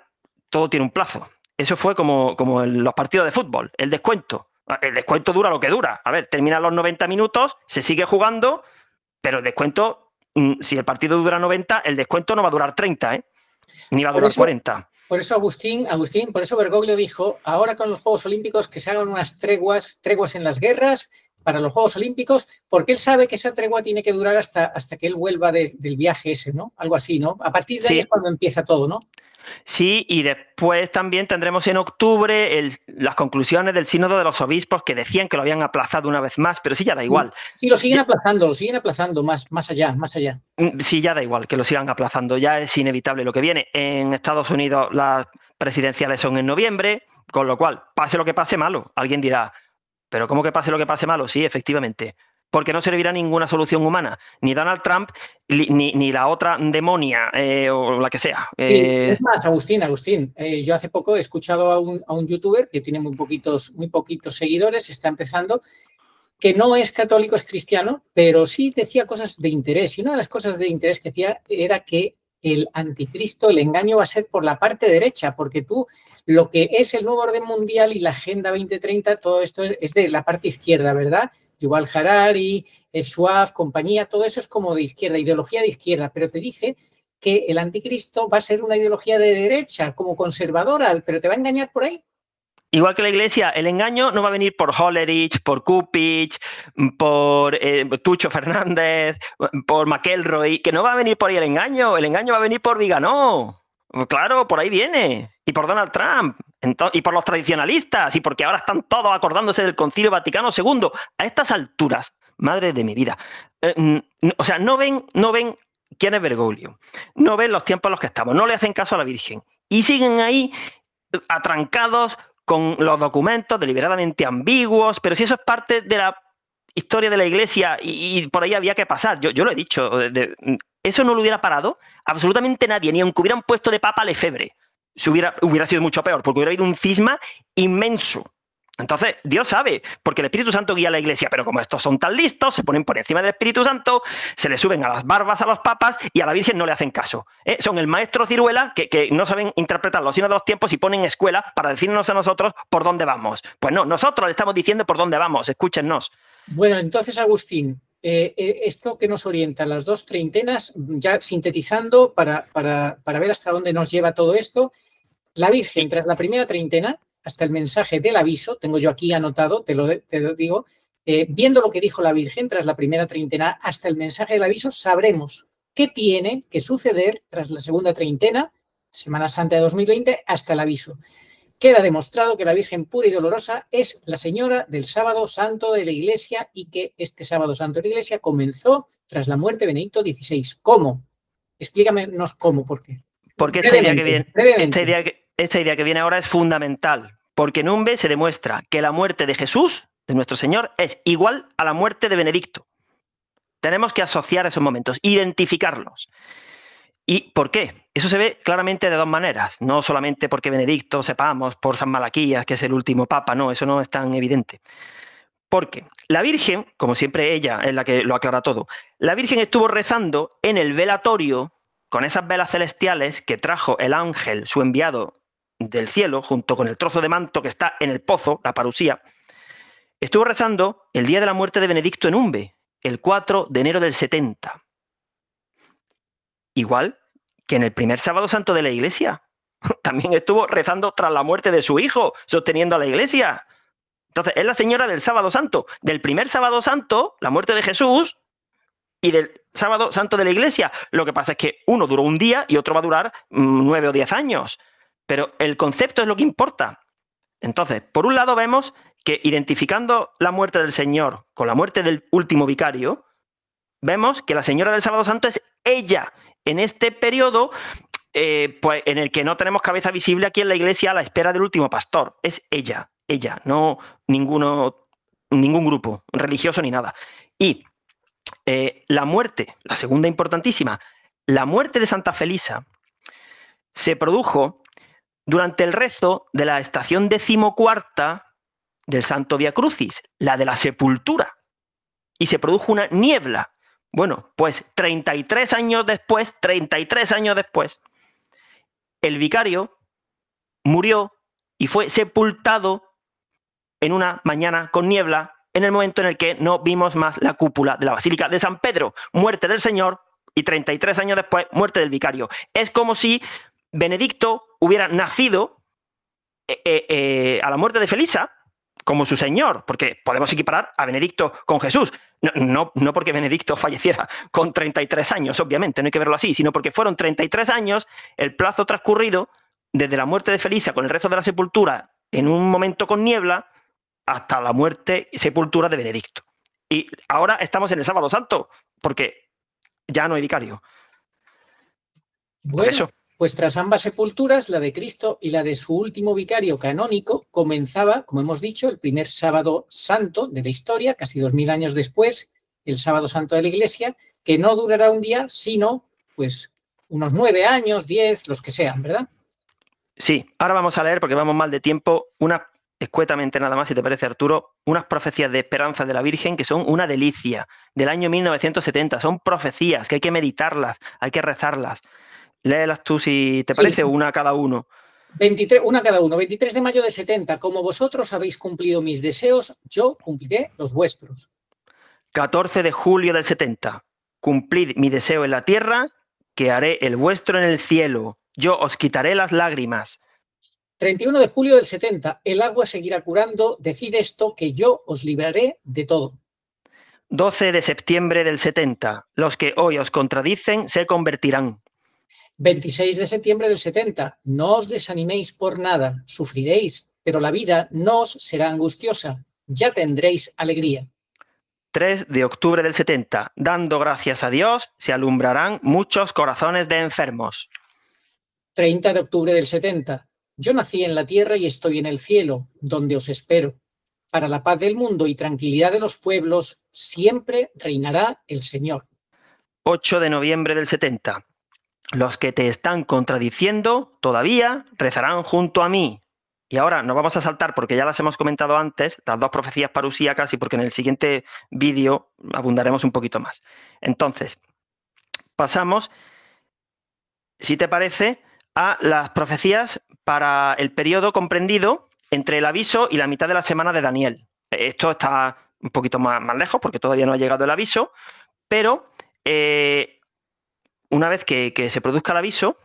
todo tiene un plazo. Eso fue como, los partidos de fútbol, el descuento. El descuento dura lo que dura. A ver, terminan los 90 minutos, se sigue jugando, pero el descuento, mm, si el partido dura 90, el descuento no va a durar 30, ¿eh? Ni va a durar 40. Por eso Agustín, Agustín, por eso Bergoglio dijo, ahora con los Juegos Olímpicos que se hagan unas treguas, treguas en las guerras para los Juegos Olímpicos, porque él sabe que esa tregua tiene que durar hasta, hasta que él vuelva del viaje ese, ¿no? Algo así, ¿no? A partir de ahí es cuando empieza todo, ¿no? Sí, y después también tendremos en octubre las conclusiones del Sínodo de los Obispos que decían que lo habían aplazado una vez más, pero sí, ya da igual. Sí, lo siguen aplazando, lo siguen aplazando más, más allá, más allá. Mm, sí, ya da igual que lo sigan aplazando, ya es inevitable lo que viene. En Estados Unidos las presidenciales son en noviembre, con lo cual, pase lo que pase, malo. Alguien dirá, pero ¿cómo que pase lo que pase malo? Sí, efectivamente. Porque no servirá ninguna solución humana, ni Donald Trump, ni, la otra demonia eh, o la que sea. Eh. es más, Agustín, Agustín, eh, yo hace poco he escuchado a un, a un, youtuber que tiene muy poquitos, muy poquitos seguidores, está empezando, que no es católico, es cristiano, pero sí decía cosas de interés. Y una de las cosas de interés que decía era que el anticristo, el engaño va a ser por la parte derecha, porque tú lo que es el nuevo orden mundial y la Agenda 2030, todo esto es de la parte izquierda, ¿verdad? Yuval Harari, eh, Schwab, compañía, todo eso es como de izquierda, ideología de izquierda, pero te dice que el anticristo va a ser una ideología de derecha, como conservadora, pero te va a engañar por ahí. Igual que la iglesia, el engaño no va a venir por Hollerich, por Cupich, mm, por eh, Tucho Fernández, mm, por McElroy, que no va a venir por ahí el engaño, el engaño va a venir por Viganó. Claro, por ahí viene. Y por Donald Trump. y por los tradicionalistas. Y porque ahora están todos acordándose del Concilio Vaticano II. A estas alturas, madre de mi vida. Eh, o sea, no ven, no ven quién es Bergoglio. No ven los tiempos en los que estamos. No le hacen caso a la Virgen. Y siguen ahí eh, atrancados con los documentos deliberadamente ambiguos, pero si eso es parte de la historia de la iglesia y, por ahí había que pasar, yo, yo lo he dicho, eso no lo hubiera parado absolutamente nadie, ni aunque hubieran puesto de papa Lefebvre, si hubiera, hubiera sido mucho peor, porque hubiera habido un cisma inmenso entonces, Dios sabe, porque el Espíritu Santo guía a la iglesia, pero como estos son tan listos, se ponen por encima del Espíritu Santo, se le suben a las barbas a los papas y a la Virgen no le hacen caso. ¿eh? Son el maestro ciruela que, no saben interpretar los signos de los tiempos y ponen escuela para decirnos a nosotros por dónde vamos. Pues no, nosotros le estamos diciendo por dónde vamos, escúchenos. Bueno, entonces, Agustín, eh, eh, esto que nos orienta, las dos treintenas, ya sintetizando para, para, para ver hasta dónde nos lleva todo esto, la Virgen tras la primera treintena hasta el mensaje del aviso, tengo yo aquí anotado, te lo, te digo, eh, viendo lo que dijo la Virgen tras la primera treintena, hasta el mensaje del aviso sabremos qué tiene que suceder tras la segunda treintena, Semana Santa de 2020, hasta el aviso. Queda demostrado que la Virgen pura y dolorosa es la señora del sábado santo de la Iglesia y que este sábado santo de la Iglesia comenzó tras la muerte de Benedicto XVI. ¿Cómo? Explícamenos cómo, por qué. Porque este que viene, este que, esta idea que viene ahora es fundamental, porque en un B se demuestra que la muerte de Jesús, de nuestro Señor, es igual a la muerte de Benedicto. Tenemos que asociar esos momentos, identificarlos. ¿Y por qué? Eso se ve claramente de dos maneras, no solamente porque Benedicto sepamos por San Malaquías, que es el último papa, no, eso no es tan evidente. Porque la Virgen, como siempre ella es la que lo aclara todo, la Virgen estuvo rezando en el velatorio con esas velas celestiales que trajo el ángel, su enviado del cielo, junto con el trozo de manto que está en el pozo, la parusía, estuvo rezando el día de la muerte de Benedicto en Umbe, el 4 de enero del 70. Igual que en el primer sábado santo de la iglesia. También estuvo rezando tras la muerte de su hijo, sosteniendo a la iglesia. Entonces, es la señora del sábado santo, del primer sábado santo, la muerte de Jesús, y del sábado santo de la iglesia. Lo que pasa es que uno duró un día y otro va a durar mm, nueve o diez años. Pero el concepto es lo que importa. Entonces, por un lado vemos que identificando la muerte del Señor con la muerte del último vicario, vemos que la Señora del Sábado Santo es ella en este periodo eh, pues, en el que no tenemos cabeza visible aquí en la iglesia a la espera del último pastor. Es ella, ella, no ninguno, ningún grupo religioso ni nada. Y eh, la muerte, la segunda importantísima, la muerte de Santa Felisa se produjo durante el rezo de la estación decimocuarta del Santo Via Crucis, la de la sepultura, y se produjo una niebla. Bueno, pues 33 años después, 33 años después, el vicario murió y fue sepultado en una mañana con niebla, en el momento en el que no vimos más la cúpula de la Basílica de San Pedro, muerte del Señor, y 33 años después, muerte del vicario. Es como si Benedicto hubiera nacido eh, eh, eh, a la muerte de Felisa como su señor, porque podemos equiparar a Benedicto con Jesús. No, no, porque Benedicto falleciera con 33 años, obviamente, no hay que verlo así, sino porque fueron 33 años el plazo transcurrido desde la muerte de Felisa con el resto de la sepultura en un momento con niebla hasta la muerte y sepultura de Benedicto. Y ahora estamos en el sábado santo, porque ya no hay vicario. eso. Pues ambas sepulturas, la de Cristo y la de su último vicario canónico, comenzaba, como hemos dicho, el primer sábado santo de la historia, casi dos mil años después, el sábado santo de la Iglesia, que no durará un día, sino pues unos nueve años, diez, los que sean, ¿verdad? Sí, ahora vamos a leer, porque vamos mal de tiempo, una escuetamente nada más, si te parece Arturo, unas profecías de esperanza de la Virgen que son una delicia, del año 1970, son profecías que hay que meditarlas, hay que rezarlas Léelas tú si te parece, una cada uno. 23, una cada uno. 23 de mayo de 70. Como vosotros habéis cumplido mis deseos, yo cumpliré los vuestros. 14 de julio del 70. Cumplid mi deseo en la tierra, que haré el vuestro en el cielo. Yo os quitaré las lágrimas. 31 de julio del 70. El agua seguirá curando. Decid esto, que yo os libraré de todo. 12 de septiembre del 70. Los que hoy os contradicen se convertirán. 26 de septiembre del 70, no os desaniméis por nada, sufriréis, pero la vida no os será angustiosa, ya tendréis alegría. 3 de octubre del 70, dando gracias a Dios, se alumbrarán muchos corazones de enfermos. 30 de octubre del 70, yo nací en la tierra y estoy en el cielo, donde os espero. Para la paz del mundo y tranquilidad de los pueblos, siempre reinará el Señor. 8 de noviembre del 70. Los que te están contradiciendo todavía rezarán junto a mí. Y ahora nos vamos a saltar, porque ya las hemos comentado antes, las dos profecías parusíacas, y porque en el siguiente vídeo abundaremos un poquito más. Entonces, pasamos, si te parece, a las profecías para el periodo comprendido entre el aviso y la mitad de la semana de Daniel. Esto está un poquito más, más lejos, porque todavía no ha llegado el aviso, pero eh, una vez que, se produzca el aviso,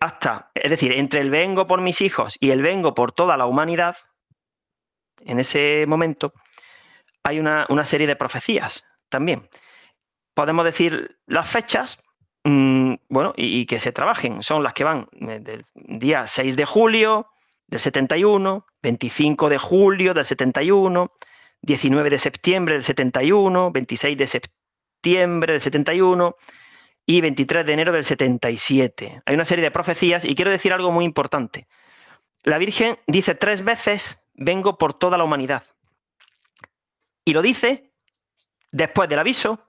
hasta, es decir, entre el vengo por mis hijos y el vengo por toda la humanidad, en ese momento hay una, serie de profecías también. Podemos decir las fechas, mm, bueno, y, que se trabajen. Son las que van eh, del día 6 de julio del 71, 25 de julio del 71, 19 de septiembre del 71, 26 de septiembre del 71, y 23 de enero del 77. Hay una serie de profecías y quiero decir algo muy importante. La Virgen dice tres veces, vengo por toda la humanidad. Y lo dice después del aviso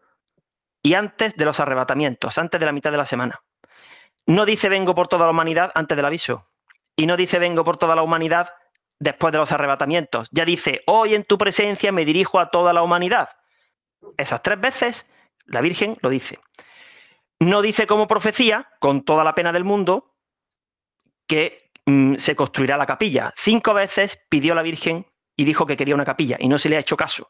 y antes de los arrebatamientos, antes de la mitad de la semana. No dice vengo por toda la humanidad antes del aviso. Y no dice vengo por toda la humanidad después de los arrebatamientos. Ya dice, hoy en tu presencia me dirijo a toda la humanidad. Esas tres veces la Virgen lo dice. No dice como profecía, con toda la pena del mundo, que mm, se construirá la capilla. Cinco veces pidió la Virgen y dijo que quería una capilla y no se le ha hecho caso.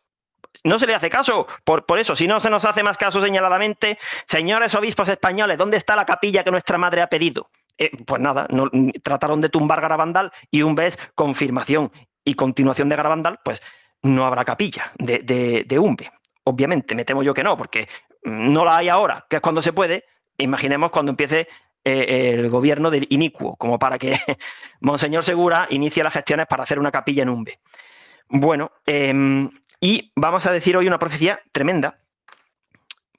No se le hace caso, por, por eso, si no se nos hace más caso señaladamente, señores obispos españoles, ¿dónde está la capilla que nuestra madre ha pedido? Eh, pues nada, mm, trataron de tumbar Garabandal y un vez confirmación y continuación de Garabandal, pues no habrá capilla de, de, de Umbe. Obviamente, me temo yo que no, porque no la hay ahora, que es cuando se puede, imaginemos cuando empiece eh, el gobierno del inicuo, como para que Monseñor Segura inicie las gestiones para hacer una capilla en Umbe. Bueno, em, y vamos a decir hoy una profecía tremenda,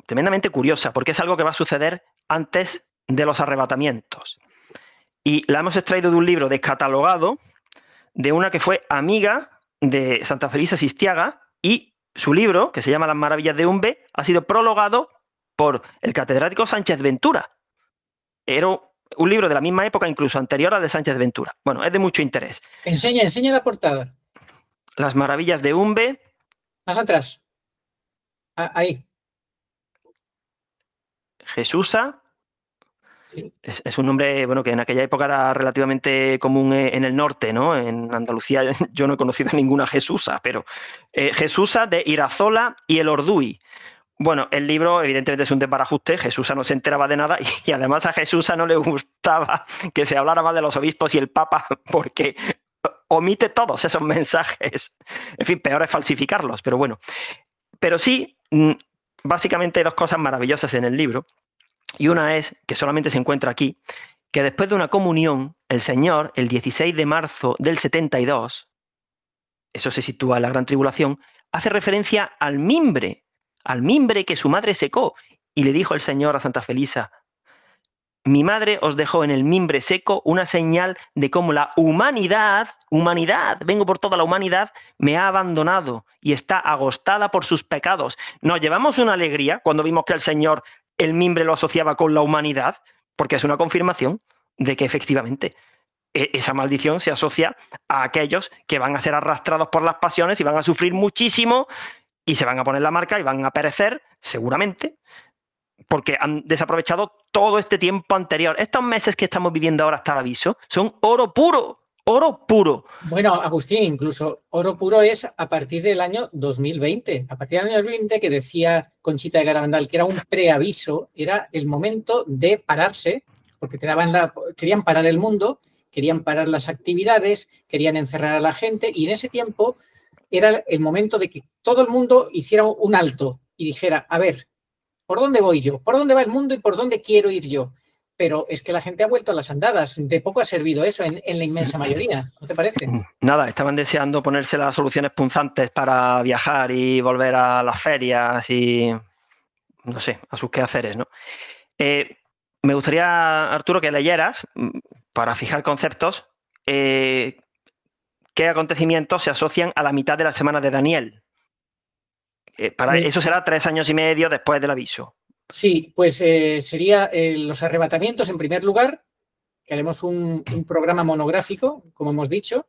tremendamente curiosa, porque es algo que va a suceder antes de los arrebatamientos. Y la hemos extraído de un libro descatalogado de una que fue amiga de Santa Felisa Sistiaga y su libro, que se llama Las Maravillas de Umbe, ha sido prologado por el catedrático Sánchez Ventura. Era un libro de la misma época, incluso anterior al de Sánchez Ventura. Bueno, es de mucho interés. Enseña, enseña la portada. Las Maravillas de Umbe. Más atrás. Ah, ahí. Jesusa. Es, un nombre bueno que en aquella época era relativamente común eh, en el norte, ¿no? En Andalucía yo no he conocido a ninguna Jesusa, pero eh, Jesusa de Irazola y el Ordui. Bueno, el libro evidentemente es un desbarajuste, Jesusa no se enteraba de nada y además a Jesusa no le gustaba que se hablara más de los obispos y el Papa porque omite todos esos mensajes. En fin, peor es falsificarlos, pero bueno. Pero sí, mm, básicamente hay dos cosas maravillosas en el libro. Y una es, que solamente se encuentra aquí, que después de una comunión, el Señor, el 16 de marzo del 72, eso se sitúa en la gran tribulación, hace referencia al mimbre, al mimbre que su madre secó. Y le dijo el Señor a Santa Felisa, mi madre os dejó en el mimbre seco una señal de cómo la humanidad, humanidad, vengo por toda la humanidad, me ha abandonado y está agostada por sus pecados. Nos llevamos una alegría cuando vimos que el Señor el mimbre lo asociaba con la humanidad, porque es una confirmación de que efectivamente e, esa maldición se asocia a aquellos que van a ser arrastrados por las pasiones y van a sufrir muchísimo y se van a poner la marca y van a perecer, seguramente, porque han desaprovechado todo este tiempo anterior. Estos meses que estamos viviendo ahora hasta el aviso son oro puro oro puro. Bueno, Agustín, incluso oro puro es a partir del año 2020. A partir del año 2020, que decía Conchita de Garabandal que era un preaviso, era el momento de pararse, porque te daban querían parar el mundo, querían parar las actividades, querían encerrar a la gente, y en ese tiempo era el momento de que todo el mundo hiciera un alto y dijera, a ver, ¿por dónde voy yo? ¿Por dónde va el mundo y por dónde quiero ir yo? pero es que la gente ha vuelto a las andadas. De poco ha servido eso en, la inmensa mayoría, ¿no te parece? Mm, nada, estaban deseando ponerse las soluciones punzantes para viajar y volver a las ferias y, no sé, a sus quehaceres, ¿no? Eh, me gustaría, Arturo, que leyeras, mm, para fijar conceptos, eh, qué acontecimientos se asocian a la mitad de la semana de Daniel. Eh, para, Eso será tres años y medio después del aviso. Sí, pues eh, sería eh, los arrebatamientos en primer lugar, que haremos un, un, programa monográfico, como hemos dicho,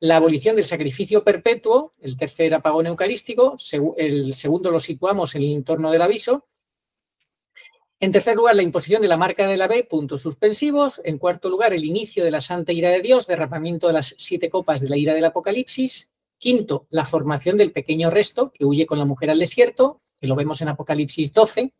la abolición del sacrificio perpetuo, el tercer apagón eucarístico, el segundo lo situamos en el entorno del aviso, en tercer lugar, la imposición de la marca de la B, puntos suspensivos. En cuarto lugar, el inicio de la santa ira de Dios, derramamiento de las siete copas de la ira del Apocalipsis. Quinto, la formación del pequeño resto que huye con la mujer al desierto, que lo vemos en Apocalipsis 12.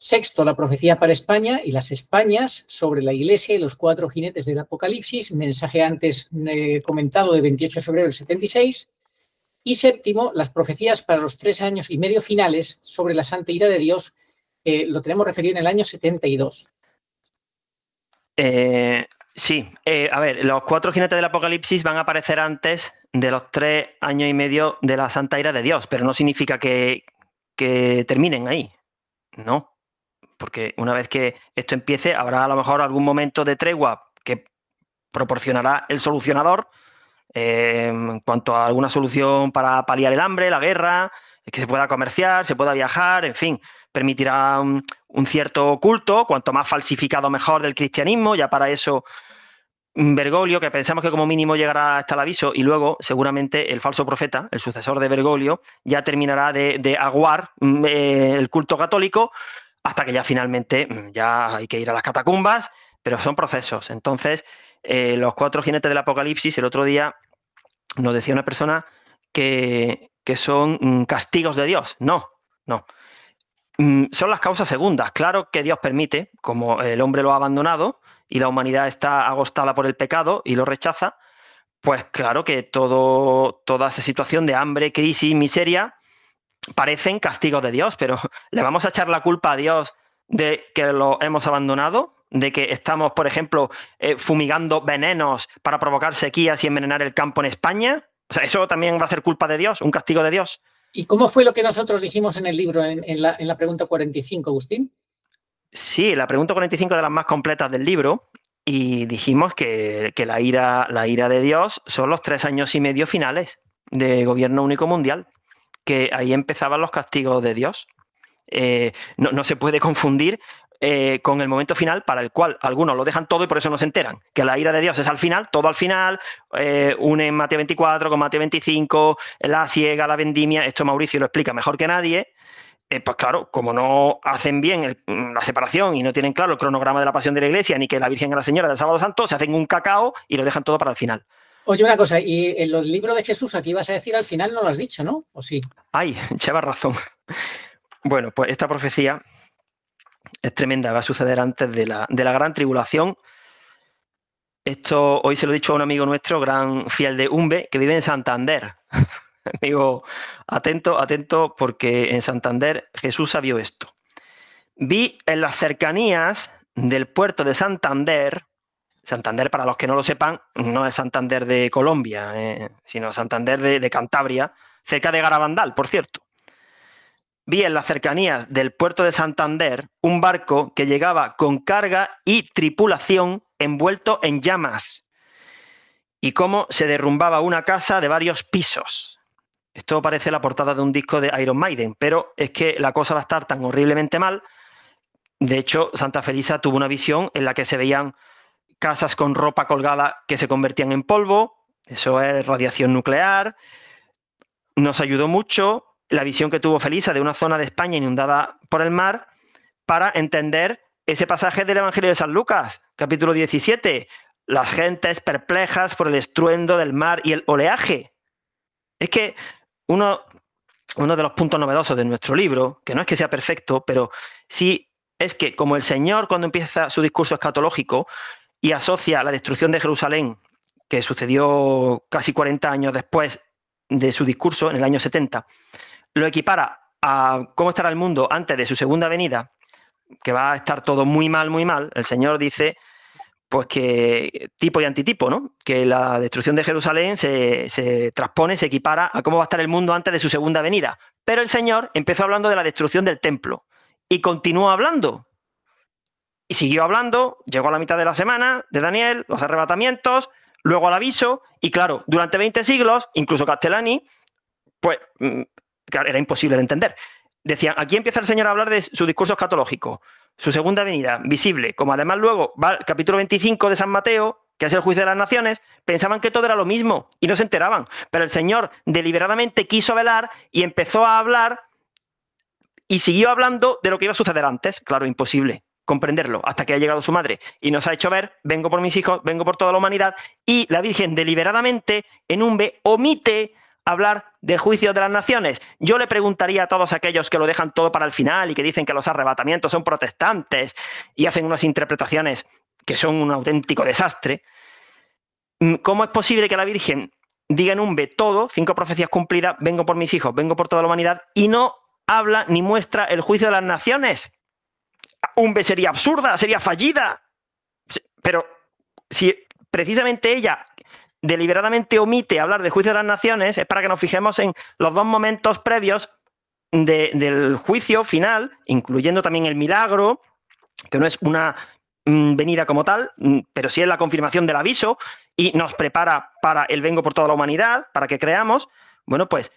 Sexto, la profecía para España y las Españas sobre la Iglesia y los cuatro jinetes del Apocalipsis, mensaje antes eh, comentado de 28 de febrero del 76. Y séptimo, las profecías para los tres años y medio finales sobre la santa ira de Dios, eh, lo tenemos referido en el año 72. Eh, sí, a ver, los cuatro jinetes del Apocalipsis van a aparecer antes de los tres años y medio de la santa ira de Dios, pero no significa que terminen ahí, ¿no? porque una vez que esto empiece, habrá a lo mejor algún momento de tregua que proporcionará el solucionador em, en cuanto a alguna solución para paliar el hambre, la guerra, que se pueda comerciar, se pueda viajar, en fin, permitirá un, cierto culto, cuanto más falsificado mejor del cristianismo, ya para eso Bergoglio, que pensamos que como mínimo llegará hasta el aviso, y luego seguramente el falso profeta, el sucesor de Bergoglio, ya terminará de, aguar mm, eh, el culto católico, hasta que ya finalmente mm, ya hay que ir a las catacumbas, pero son procesos. Entonces, eh, los cuatro jinetes del apocalipsis, el otro día nos decía una persona que, son mm, castigos de Dios. No, no. Mm, son las causas segundas. Claro que Dios permite, como el hombre lo ha abandonado y la humanidad está agostada por el pecado y lo rechaza, pues claro que todo, toda esa situación de hambre, crisis, miseria, parecen castigos de Dios, pero ¿le vamos a echar la culpa a Dios de que lo hemos abandonado? ¿De que estamos, por ejemplo, eh, fumigando venenos para provocar sequías y envenenar el campo en España? O sea, ¿eso también va a ser culpa de Dios, un castigo de Dios? ¿Y cómo fue lo que nosotros dijimos en el libro, en, la, pregunta 45, Agustín? Sí, la pregunta 45 de las más completas del libro, y dijimos que, que, la, ira, la ira de Dios son los tres años y medio finales de gobierno único mundial que ahí empezaban los castigos de Dios. Eh, no, se puede confundir eh, con el momento final para el cual algunos lo dejan todo y por eso no se enteran, que la ira de Dios es al final, todo al final, eh, unen Mateo 24 con Mateo 25, la siega, la vendimia, esto Mauricio lo explica mejor que nadie, pues claro, como no hacen bien mm, la separación y no tienen claro el cronograma de la pasión de la iglesia, ni que la Virgen y la Señora del Sábado Santo, se hacen un cacao y lo dejan todo para el final. Oye, una cosa, y en los libros de Jesús aquí vas a decir al final no lo has dicho, ¿no? ¿O sí? Ay, lleva razón. Bueno, pues esta profecía es tremenda, va a suceder antes de la, de la gran tribulación. Esto hoy se lo he dicho a un amigo nuestro, gran fiel de Umbe, que vive en Santander. Amigo, atento, atento, porque en Santander Jesús sabió esto. Vi en las cercanías del puerto de Santander Santander, para los que no lo sepan, no es Santander de Colombia, eh, sino Santander de, de Cantabria, cerca de Garabandal, por cierto. Vi en las cercanías del puerto de Santander un barco que llegaba con carga y tripulación envuelto en llamas y cómo se derrumbaba una casa de varios pisos. Esto parece la portada de un disco de Iron Maiden, pero es que la cosa va a estar tan horriblemente mal. De hecho, Santa Felisa tuvo una visión en la que se veían casas con ropa colgada que se convertían en polvo, eso es radiación nuclear, nos ayudó mucho la visión que tuvo Felisa de una zona de España inundada por el mar para entender ese pasaje del Evangelio de San Lucas, capítulo 17, las gentes perplejas por el estruendo del mar y el oleaje. Es que uno, uno de los puntos novedosos de nuestro libro, que no es que sea perfecto, pero sí es que como el Señor cuando empieza su discurso escatológico y asocia la destrucción de Jerusalén, que sucedió casi 40 años después de su discurso, en el año 70, lo equipara a cómo estará el mundo antes de su segunda venida, que va a estar todo muy mal, muy mal, el Señor dice pues que tipo y antitipo, ¿no? Que la destrucción de Jerusalén se, se, transpone, se equipara a cómo va a estar el mundo antes de su segunda venida. Pero el Señor empezó hablando de la destrucción del templo y continuó hablando y siguió hablando, llegó a la mitad de la semana de Daniel, los arrebatamientos, luego al aviso, y claro, durante 20 siglos, incluso Castellani, pues mm, era imposible de entender. Decían, aquí empieza el Señor a hablar de su discurso escatológico, su segunda venida, visible, como además luego va el capítulo 25 de San Mateo, que es el juicio de las naciones, pensaban que todo era lo mismo y no se enteraban. Pero el Señor deliberadamente quiso velar y empezó a hablar y siguió hablando de lo que iba a suceder antes. Claro, imposible comprenderlo hasta que ha llegado su madre y nos ha hecho ver, vengo por mis hijos, vengo por toda la humanidad, y la Virgen deliberadamente en un B omite hablar del juicio de las naciones. Yo le preguntaría a todos aquellos que lo dejan todo para el final y que dicen que los arrebatamientos son protestantes y hacen unas interpretaciones que son un auténtico desastre, mm, ¿cómo es posible que la Virgen diga en un B todo, cinco profecías cumplidas, vengo por mis hijos, vengo por toda la humanidad, y no habla ni muestra el juicio de las naciones? B sería absurda, sería fallida. Pero si precisamente ella deliberadamente omite hablar de juicio de las naciones, es para que nos fijemos en los dos momentos previos del juicio final, incluyendo también el milagro, que no es una mm, venida como tal, mm, pero sí es la confirmación del aviso y nos prepara para el vengo por toda la humanidad, para que creamos, bueno, pues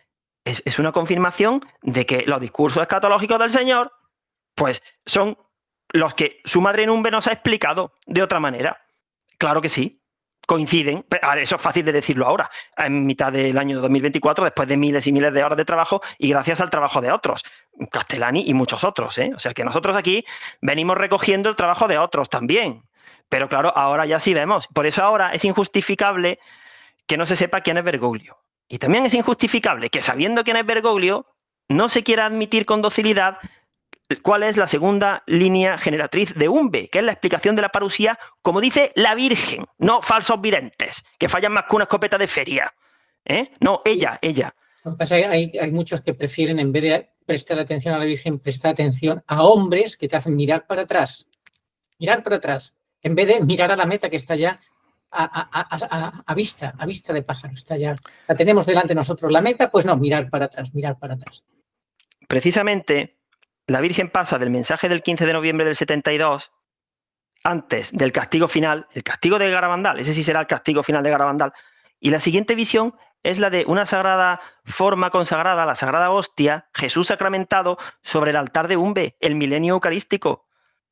es, es una confirmación de que los discursos escatológicos del Señor, pues son los que su madre Numbe nos ha explicado de otra manera. Claro que sí, coinciden. Eso es fácil de decirlo ahora, en mitad del año 2024, después de miles y miles de horas de trabajo y gracias al trabajo de otros, Castellani y muchos otros. ¿eh? O sea que nosotros aquí venimos recogiendo el trabajo de otros también. Pero claro, ahora ya sí vemos. Por eso ahora es injustificable que no se sepa quién es Bergoglio. Y también es injustificable que sabiendo quién es Bergoglio, no se quiera admitir con docilidad cuál es la segunda línea generatriz de Umbe, que es la explicación de la parusía, como dice la Virgen, no falsos videntes, que fallan más que una escopeta de feria. ¿eh? No, ella, ella. Hay, muchos que prefieren, en vez de prestar atención a la Virgen, prestar atención a hombres que te hacen mirar para atrás. Mirar para atrás. En vez de mirar a la meta que está ya a, vista, a vista de pájaro. Está ya, la tenemos delante nosotros la meta, pues no, mirar para atrás, mirar para atrás. Precisamente la Virgen pasa del mensaje del 15 de noviembre del 72, antes del castigo final, el castigo de Garabandal, ese sí será el castigo final de Garabandal, y la siguiente visión es la de una sagrada forma consagrada, la sagrada hostia, Jesús sacramentado sobre el altar de Umbe, el milenio eucarístico.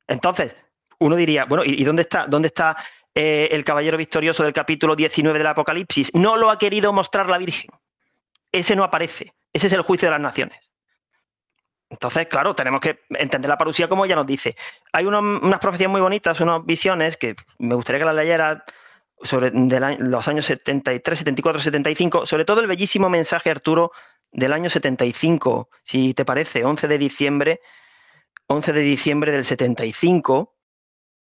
Entonces, uno diría, bueno, ¿y, dónde está, dónde está eh, el caballero victorioso del capítulo 19 del Apocalipsis? No lo ha querido mostrar la Virgen. Ese no aparece. Ese es el juicio de las naciones. Entonces, claro, tenemos que entender la parusía como ella nos dice. Hay unas profecías muy bonitas, unas visiones que me gustaría que las leyera sobre los años 73, 74, 75, sobre todo el bellísimo mensaje, Arturo, del año 75, si te parece, 11 de diciembre, 11 de diciembre del 75.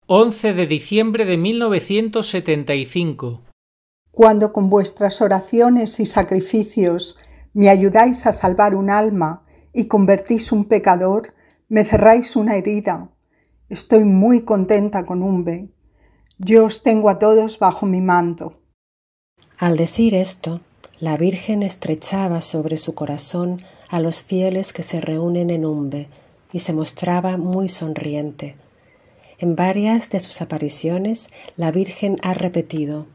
11 de diciembre de 1975. Cuando con vuestras oraciones y sacrificios me ayudáis a salvar un alma, y convertís un pecador, me cerráis una herida. Estoy muy contenta con Umbe. Yo os tengo a todos bajo mi manto. Al decir esto, la Virgen estrechaba sobre su corazón a los fieles que se reúnen en Umbe y se mostraba muy sonriente. En varias de sus apariciones, la Virgen ha repetido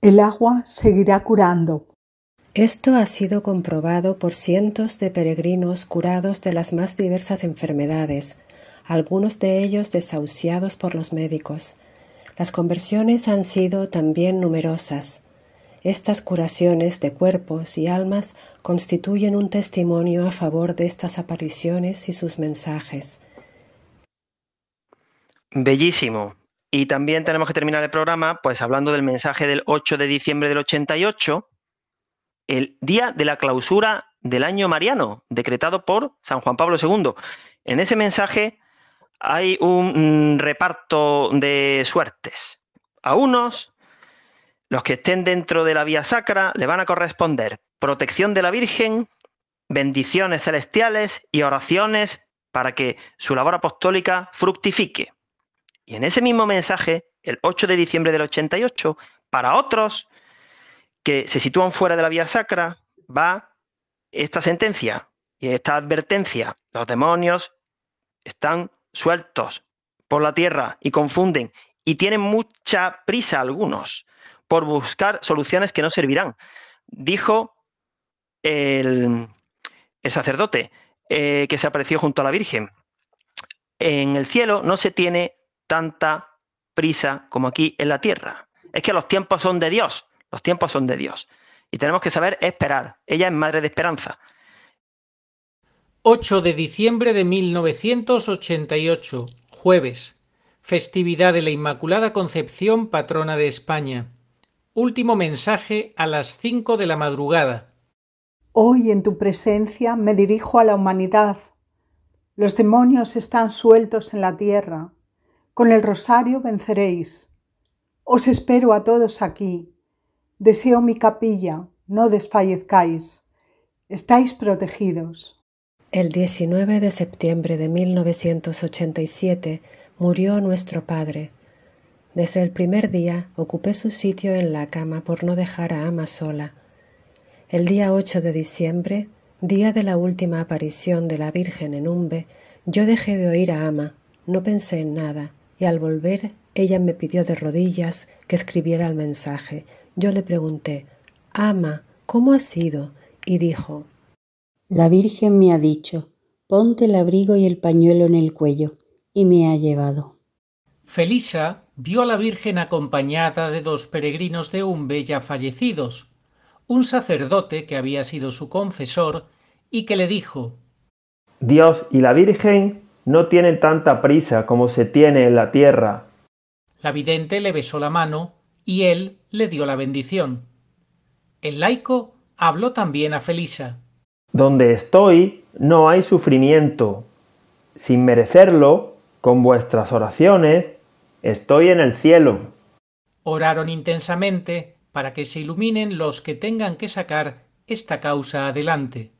El agua seguirá curando, esto ha sido comprobado por cientos de peregrinos curados de las más diversas enfermedades, algunos de ellos desahuciados por los médicos. Las conversiones han sido también numerosas. Estas curaciones de cuerpos y almas constituyen un testimonio a favor de estas apariciones y sus mensajes. Bellísimo. Y también tenemos que terminar el programa pues hablando del mensaje del 8 de diciembre del 88 el día de la clausura del año mariano, decretado por San Juan Pablo II. En ese mensaje hay un mm, reparto de suertes. A unos, los que estén dentro de la vía sacra, le van a corresponder protección de la Virgen, bendiciones celestiales y oraciones para que su labor apostólica fructifique. Y en ese mismo mensaje, el 8 de diciembre del 88, para otros, que se sitúan fuera de la vía sacra, va esta sentencia y esta advertencia. Los demonios están sueltos por la tierra y confunden y tienen mucha prisa algunos por buscar soluciones que no servirán. Dijo el, sacerdote eh, que se apareció junto a la Virgen. En el cielo no se tiene tanta prisa como aquí en la tierra. Es que los tiempos son de Dios. Los tiempos son de Dios. Y tenemos que saber esperar. Ella es madre de esperanza. 8 de diciembre de 1988, jueves. Festividad de la Inmaculada Concepción, patrona de España. Último mensaje a las 5 de la madrugada. Hoy en tu presencia me dirijo a la humanidad. Los demonios están sueltos en la tierra. Con el rosario venceréis. Os espero a todos aquí. Deseo mi capilla, no desfallezcáis, estáis protegidos. El 19 de septiembre de 1987 murió nuestro padre. Desde el primer día ocupé su sitio en la cama por no dejar a Ama sola. El día 8 de diciembre, día de la última aparición de la Virgen en Umbe, yo dejé de oír a Ama, no pensé en nada, y al volver ella me pidió de rodillas que escribiera el mensaje, yo le pregunté, Ama, ¿cómo ha sido? Y dijo, La Virgen me ha dicho, ponte el abrigo y el pañuelo en el cuello, y me ha llevado. Felisa vio a la Virgen acompañada de dos peregrinos de Umbe ya fallecidos, un sacerdote que había sido su confesor y que le dijo, Dios y la Virgen no tienen tanta prisa como se tiene en la tierra. La vidente le besó la mano y él le dio la bendición. El laico habló también a Felisa. Donde estoy no hay sufrimiento. Sin merecerlo, con vuestras oraciones, estoy en el cielo. Oraron intensamente para que se iluminen los que tengan que sacar esta causa adelante.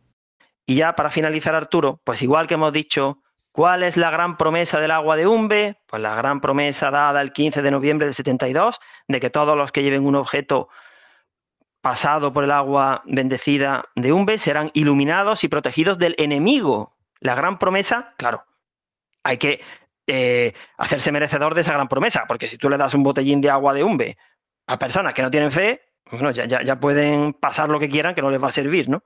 Y ya para finalizar, Arturo, pues igual que hemos dicho, ¿Cuál es la gran promesa del agua de Umbe? Pues la gran promesa dada el 15 de noviembre del 72, de que todos los que lleven un objeto pasado por el agua bendecida de Umbe serán iluminados y protegidos del enemigo. La gran promesa, claro, hay que eh, hacerse merecedor de esa gran promesa, porque si tú le das un botellín de agua de Umbe a personas que no tienen fe, bueno, ya pueden pasar lo que quieran, que no les va a servir, ¿no?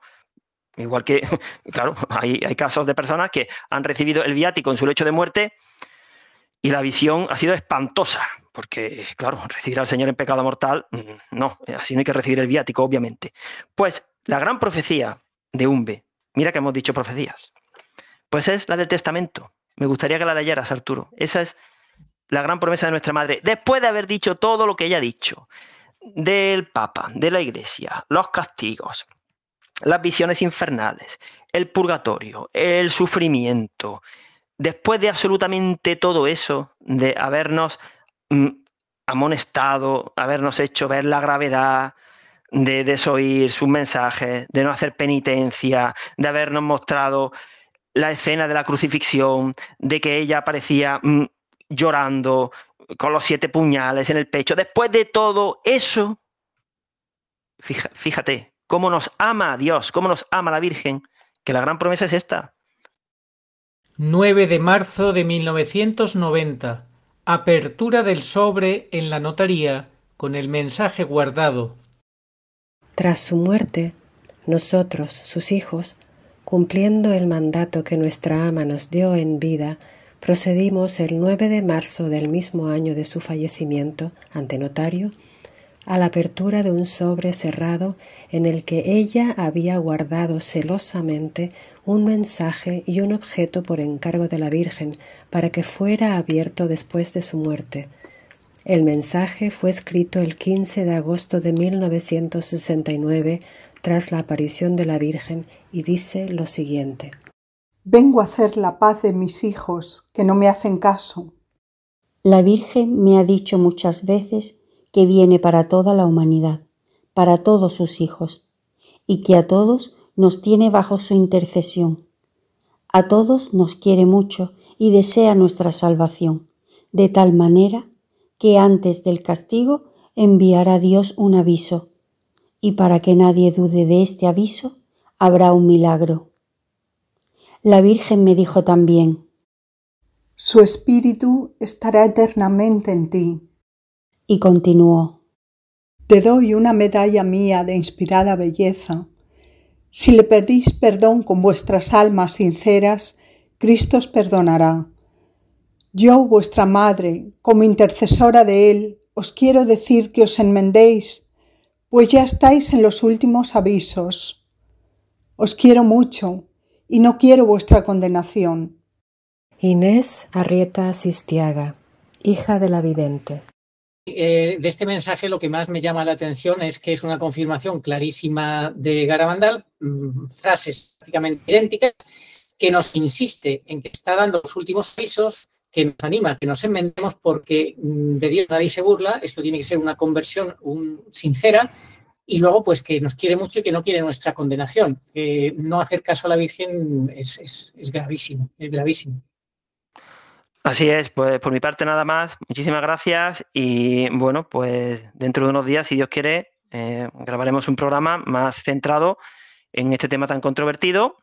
Igual que, claro, hay, casos de personas que han recibido el viático en su lecho de muerte y la visión ha sido espantosa, porque, claro, recibir al Señor en pecado mortal, mm, no, eh, así no hay que recibir el viático, obviamente. Pues la gran profecía de Umbe, mira que hemos dicho profecías, pues es la del testamento. Me gustaría que la leyeras, Arturo. Esa es la gran promesa de nuestra madre, después de haber dicho todo lo que ella ha dicho, del Papa, de la Iglesia, los castigos, las visiones infernales, el purgatorio, el sufrimiento. Después de absolutamente todo eso, de habernos mm, amonestado, habernos hecho ver la gravedad, de desoír sus mensajes, de no hacer penitencia, de habernos mostrado la escena de la crucifixión, de que ella aparecía mm, llorando con los siete puñales en el pecho. Después de todo eso, fíjate, cómo nos ama Dios, cómo nos ama la Virgen, que la gran promesa es esta. 9 de marzo de 1990. Apertura del sobre en la notaría con el mensaje guardado. Tras su muerte, nosotros, sus hijos, cumpliendo el mandato que nuestra ama nos dio en vida, procedimos el 9 de marzo del mismo año de su fallecimiento ante notario a la apertura de un sobre cerrado en el que ella había guardado celosamente un mensaje y un objeto por encargo de la Virgen para que fuera abierto después de su muerte. El mensaje fue escrito el 15 de agosto de 1969 tras la aparición de la Virgen y dice lo siguiente. Vengo a hacer la paz de mis hijos, que no me hacen caso. La Virgen me ha dicho muchas veces que viene para toda la humanidad, para todos sus hijos, y que a todos nos tiene bajo su intercesión. A todos nos quiere mucho y desea nuestra salvación, de tal manera que antes del castigo enviará Dios un aviso, y para que nadie dude de este aviso, habrá un milagro. La Virgen me dijo también, Su espíritu estará eternamente en ti y continuó. Te doy una medalla mía de inspirada belleza. Si le perdís perdón con vuestras almas sinceras, Cristo os perdonará. Yo, vuestra madre, como intercesora de Él, os quiero decir que os enmendéis, pues ya estáis en los últimos avisos. Os quiero mucho y no quiero vuestra condenación. Inés Arrieta Sistiaga, hija de la vidente. Eh, de este mensaje lo que más me llama la atención es que es una confirmación clarísima de Garabandal, mm, frases prácticamente idénticas, que nos insiste en que está dando los últimos avisos, que nos anima, que nos enmendemos porque mm, de Dios nadie se burla, esto tiene que ser una conversión sincera y luego pues que nos quiere mucho y que no quiere nuestra condenación. Eh, no hacer caso a la Virgen es gravísimo, es gravísimo. Así es, pues por mi parte nada más. Muchísimas gracias y bueno, pues dentro de unos días, si Dios quiere, eh, grabaremos un programa más centrado en este tema tan controvertido,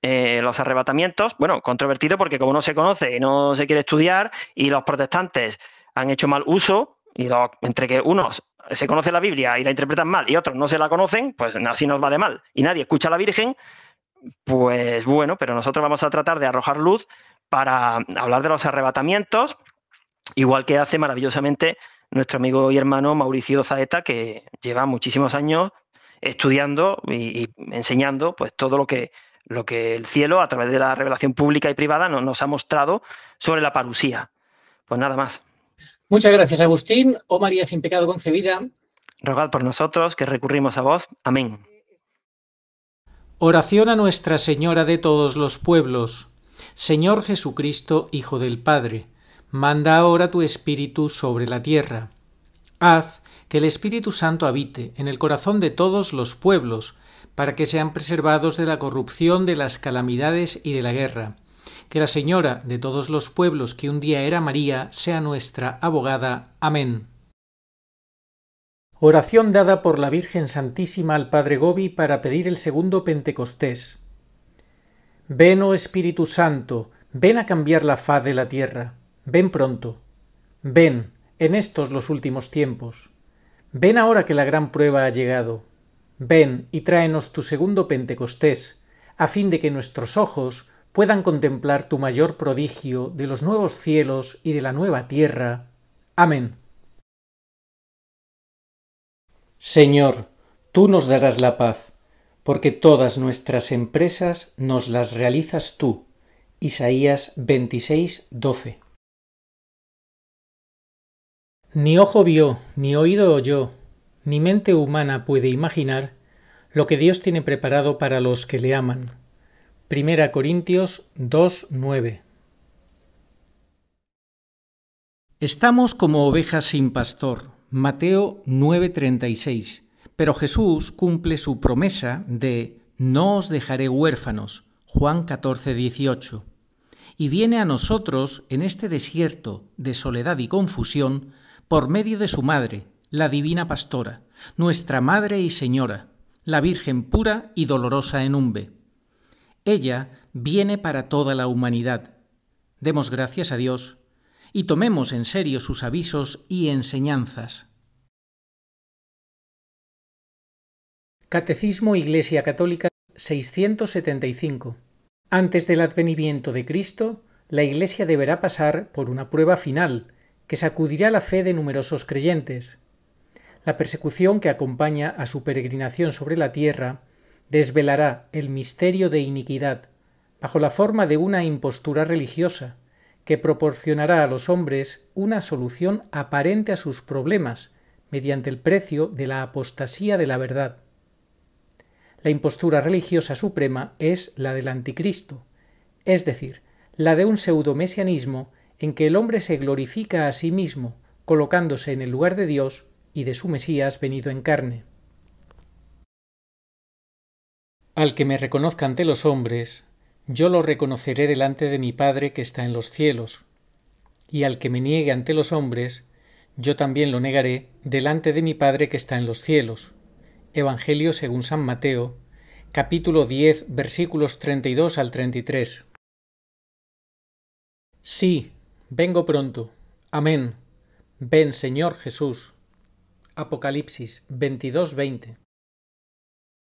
eh, los arrebatamientos. Bueno, controvertido porque como no se conoce, y no se quiere estudiar y los protestantes han hecho mal uso y entre que unos se conoce la Biblia y la interpretan mal y otros no se la conocen, pues así nos va de mal. Y nadie escucha a la Virgen, pues bueno, pero nosotros vamos a tratar de arrojar luz para hablar de los arrebatamientos, igual que hace maravillosamente nuestro amigo y hermano Mauricio Zaeta, que lleva muchísimos años estudiando y, enseñando pues, todo lo que, lo que el cielo, a través de la revelación pública y privada, nos, nos ha mostrado sobre la parusía. Pues nada más. Muchas gracias, Agustín. O oh María sin pecado concebida. Rogad por nosotros que recurrimos a vos. Amén. Oración a Nuestra Señora de todos los pueblos Señor Jesucristo, Hijo del Padre, manda ahora tu Espíritu sobre la tierra. Haz que el Espíritu Santo habite en el corazón de todos los pueblos, para que sean preservados de la corrupción, de las calamidades y de la guerra. Que la Señora de todos los pueblos que un día era María sea nuestra abogada. Amén. Oración dada por la Virgen Santísima al Padre Gobi para pedir el segundo Pentecostés. Ven, oh Espíritu Santo, ven a cambiar la faz de la tierra, ven pronto. Ven, en estos los últimos tiempos. Ven ahora que la gran prueba ha llegado. Ven y tráenos tu segundo Pentecostés, a fin de que nuestros ojos puedan contemplar tu mayor prodigio de los nuevos cielos y de la nueva tierra. Amén. Señor, tú nos darás la paz porque todas nuestras empresas nos las realizas tú. Isaías 26, 12. Ni ojo vio, ni oído oyó, ni mente humana puede imaginar lo que Dios tiene preparado para los que le aman. 1 Corintios 2:9. Estamos como ovejas sin pastor. Mateo 9:36. Pero Jesús cumple su promesa de no os dejaré huérfanos, Juan 14, 18, y viene a nosotros en este desierto de soledad y confusión por medio de su madre, la divina pastora, nuestra madre y señora, la Virgen pura y dolorosa en umbe. Ella viene para toda la humanidad. Demos gracias a Dios y tomemos en serio sus avisos y enseñanzas. Catecismo Iglesia Católica 675. Antes del advenimiento de Cristo, la Iglesia deberá pasar por una prueba final, que sacudirá la fe de numerosos creyentes. La persecución que acompaña a su peregrinación sobre la tierra desvelará el misterio de iniquidad, bajo la forma de una impostura religiosa, que proporcionará a los hombres una solución aparente a sus problemas, mediante el precio de la apostasía de la verdad. La impostura religiosa suprema es la del anticristo, es decir, la de un pseudomesianismo en que el hombre se glorifica a sí mismo, colocándose en el lugar de Dios y de su Mesías venido en carne. Al que me reconozca ante los hombres, yo lo reconoceré delante de mi Padre que está en los cielos, y al que me niegue ante los hombres, yo también lo negaré delante de mi Padre que está en los cielos. Evangelio según San Mateo, capítulo 10, versículos 32 al 33. Sí, vengo pronto. Amén. Ven, Señor Jesús. Apocalipsis 22, 20.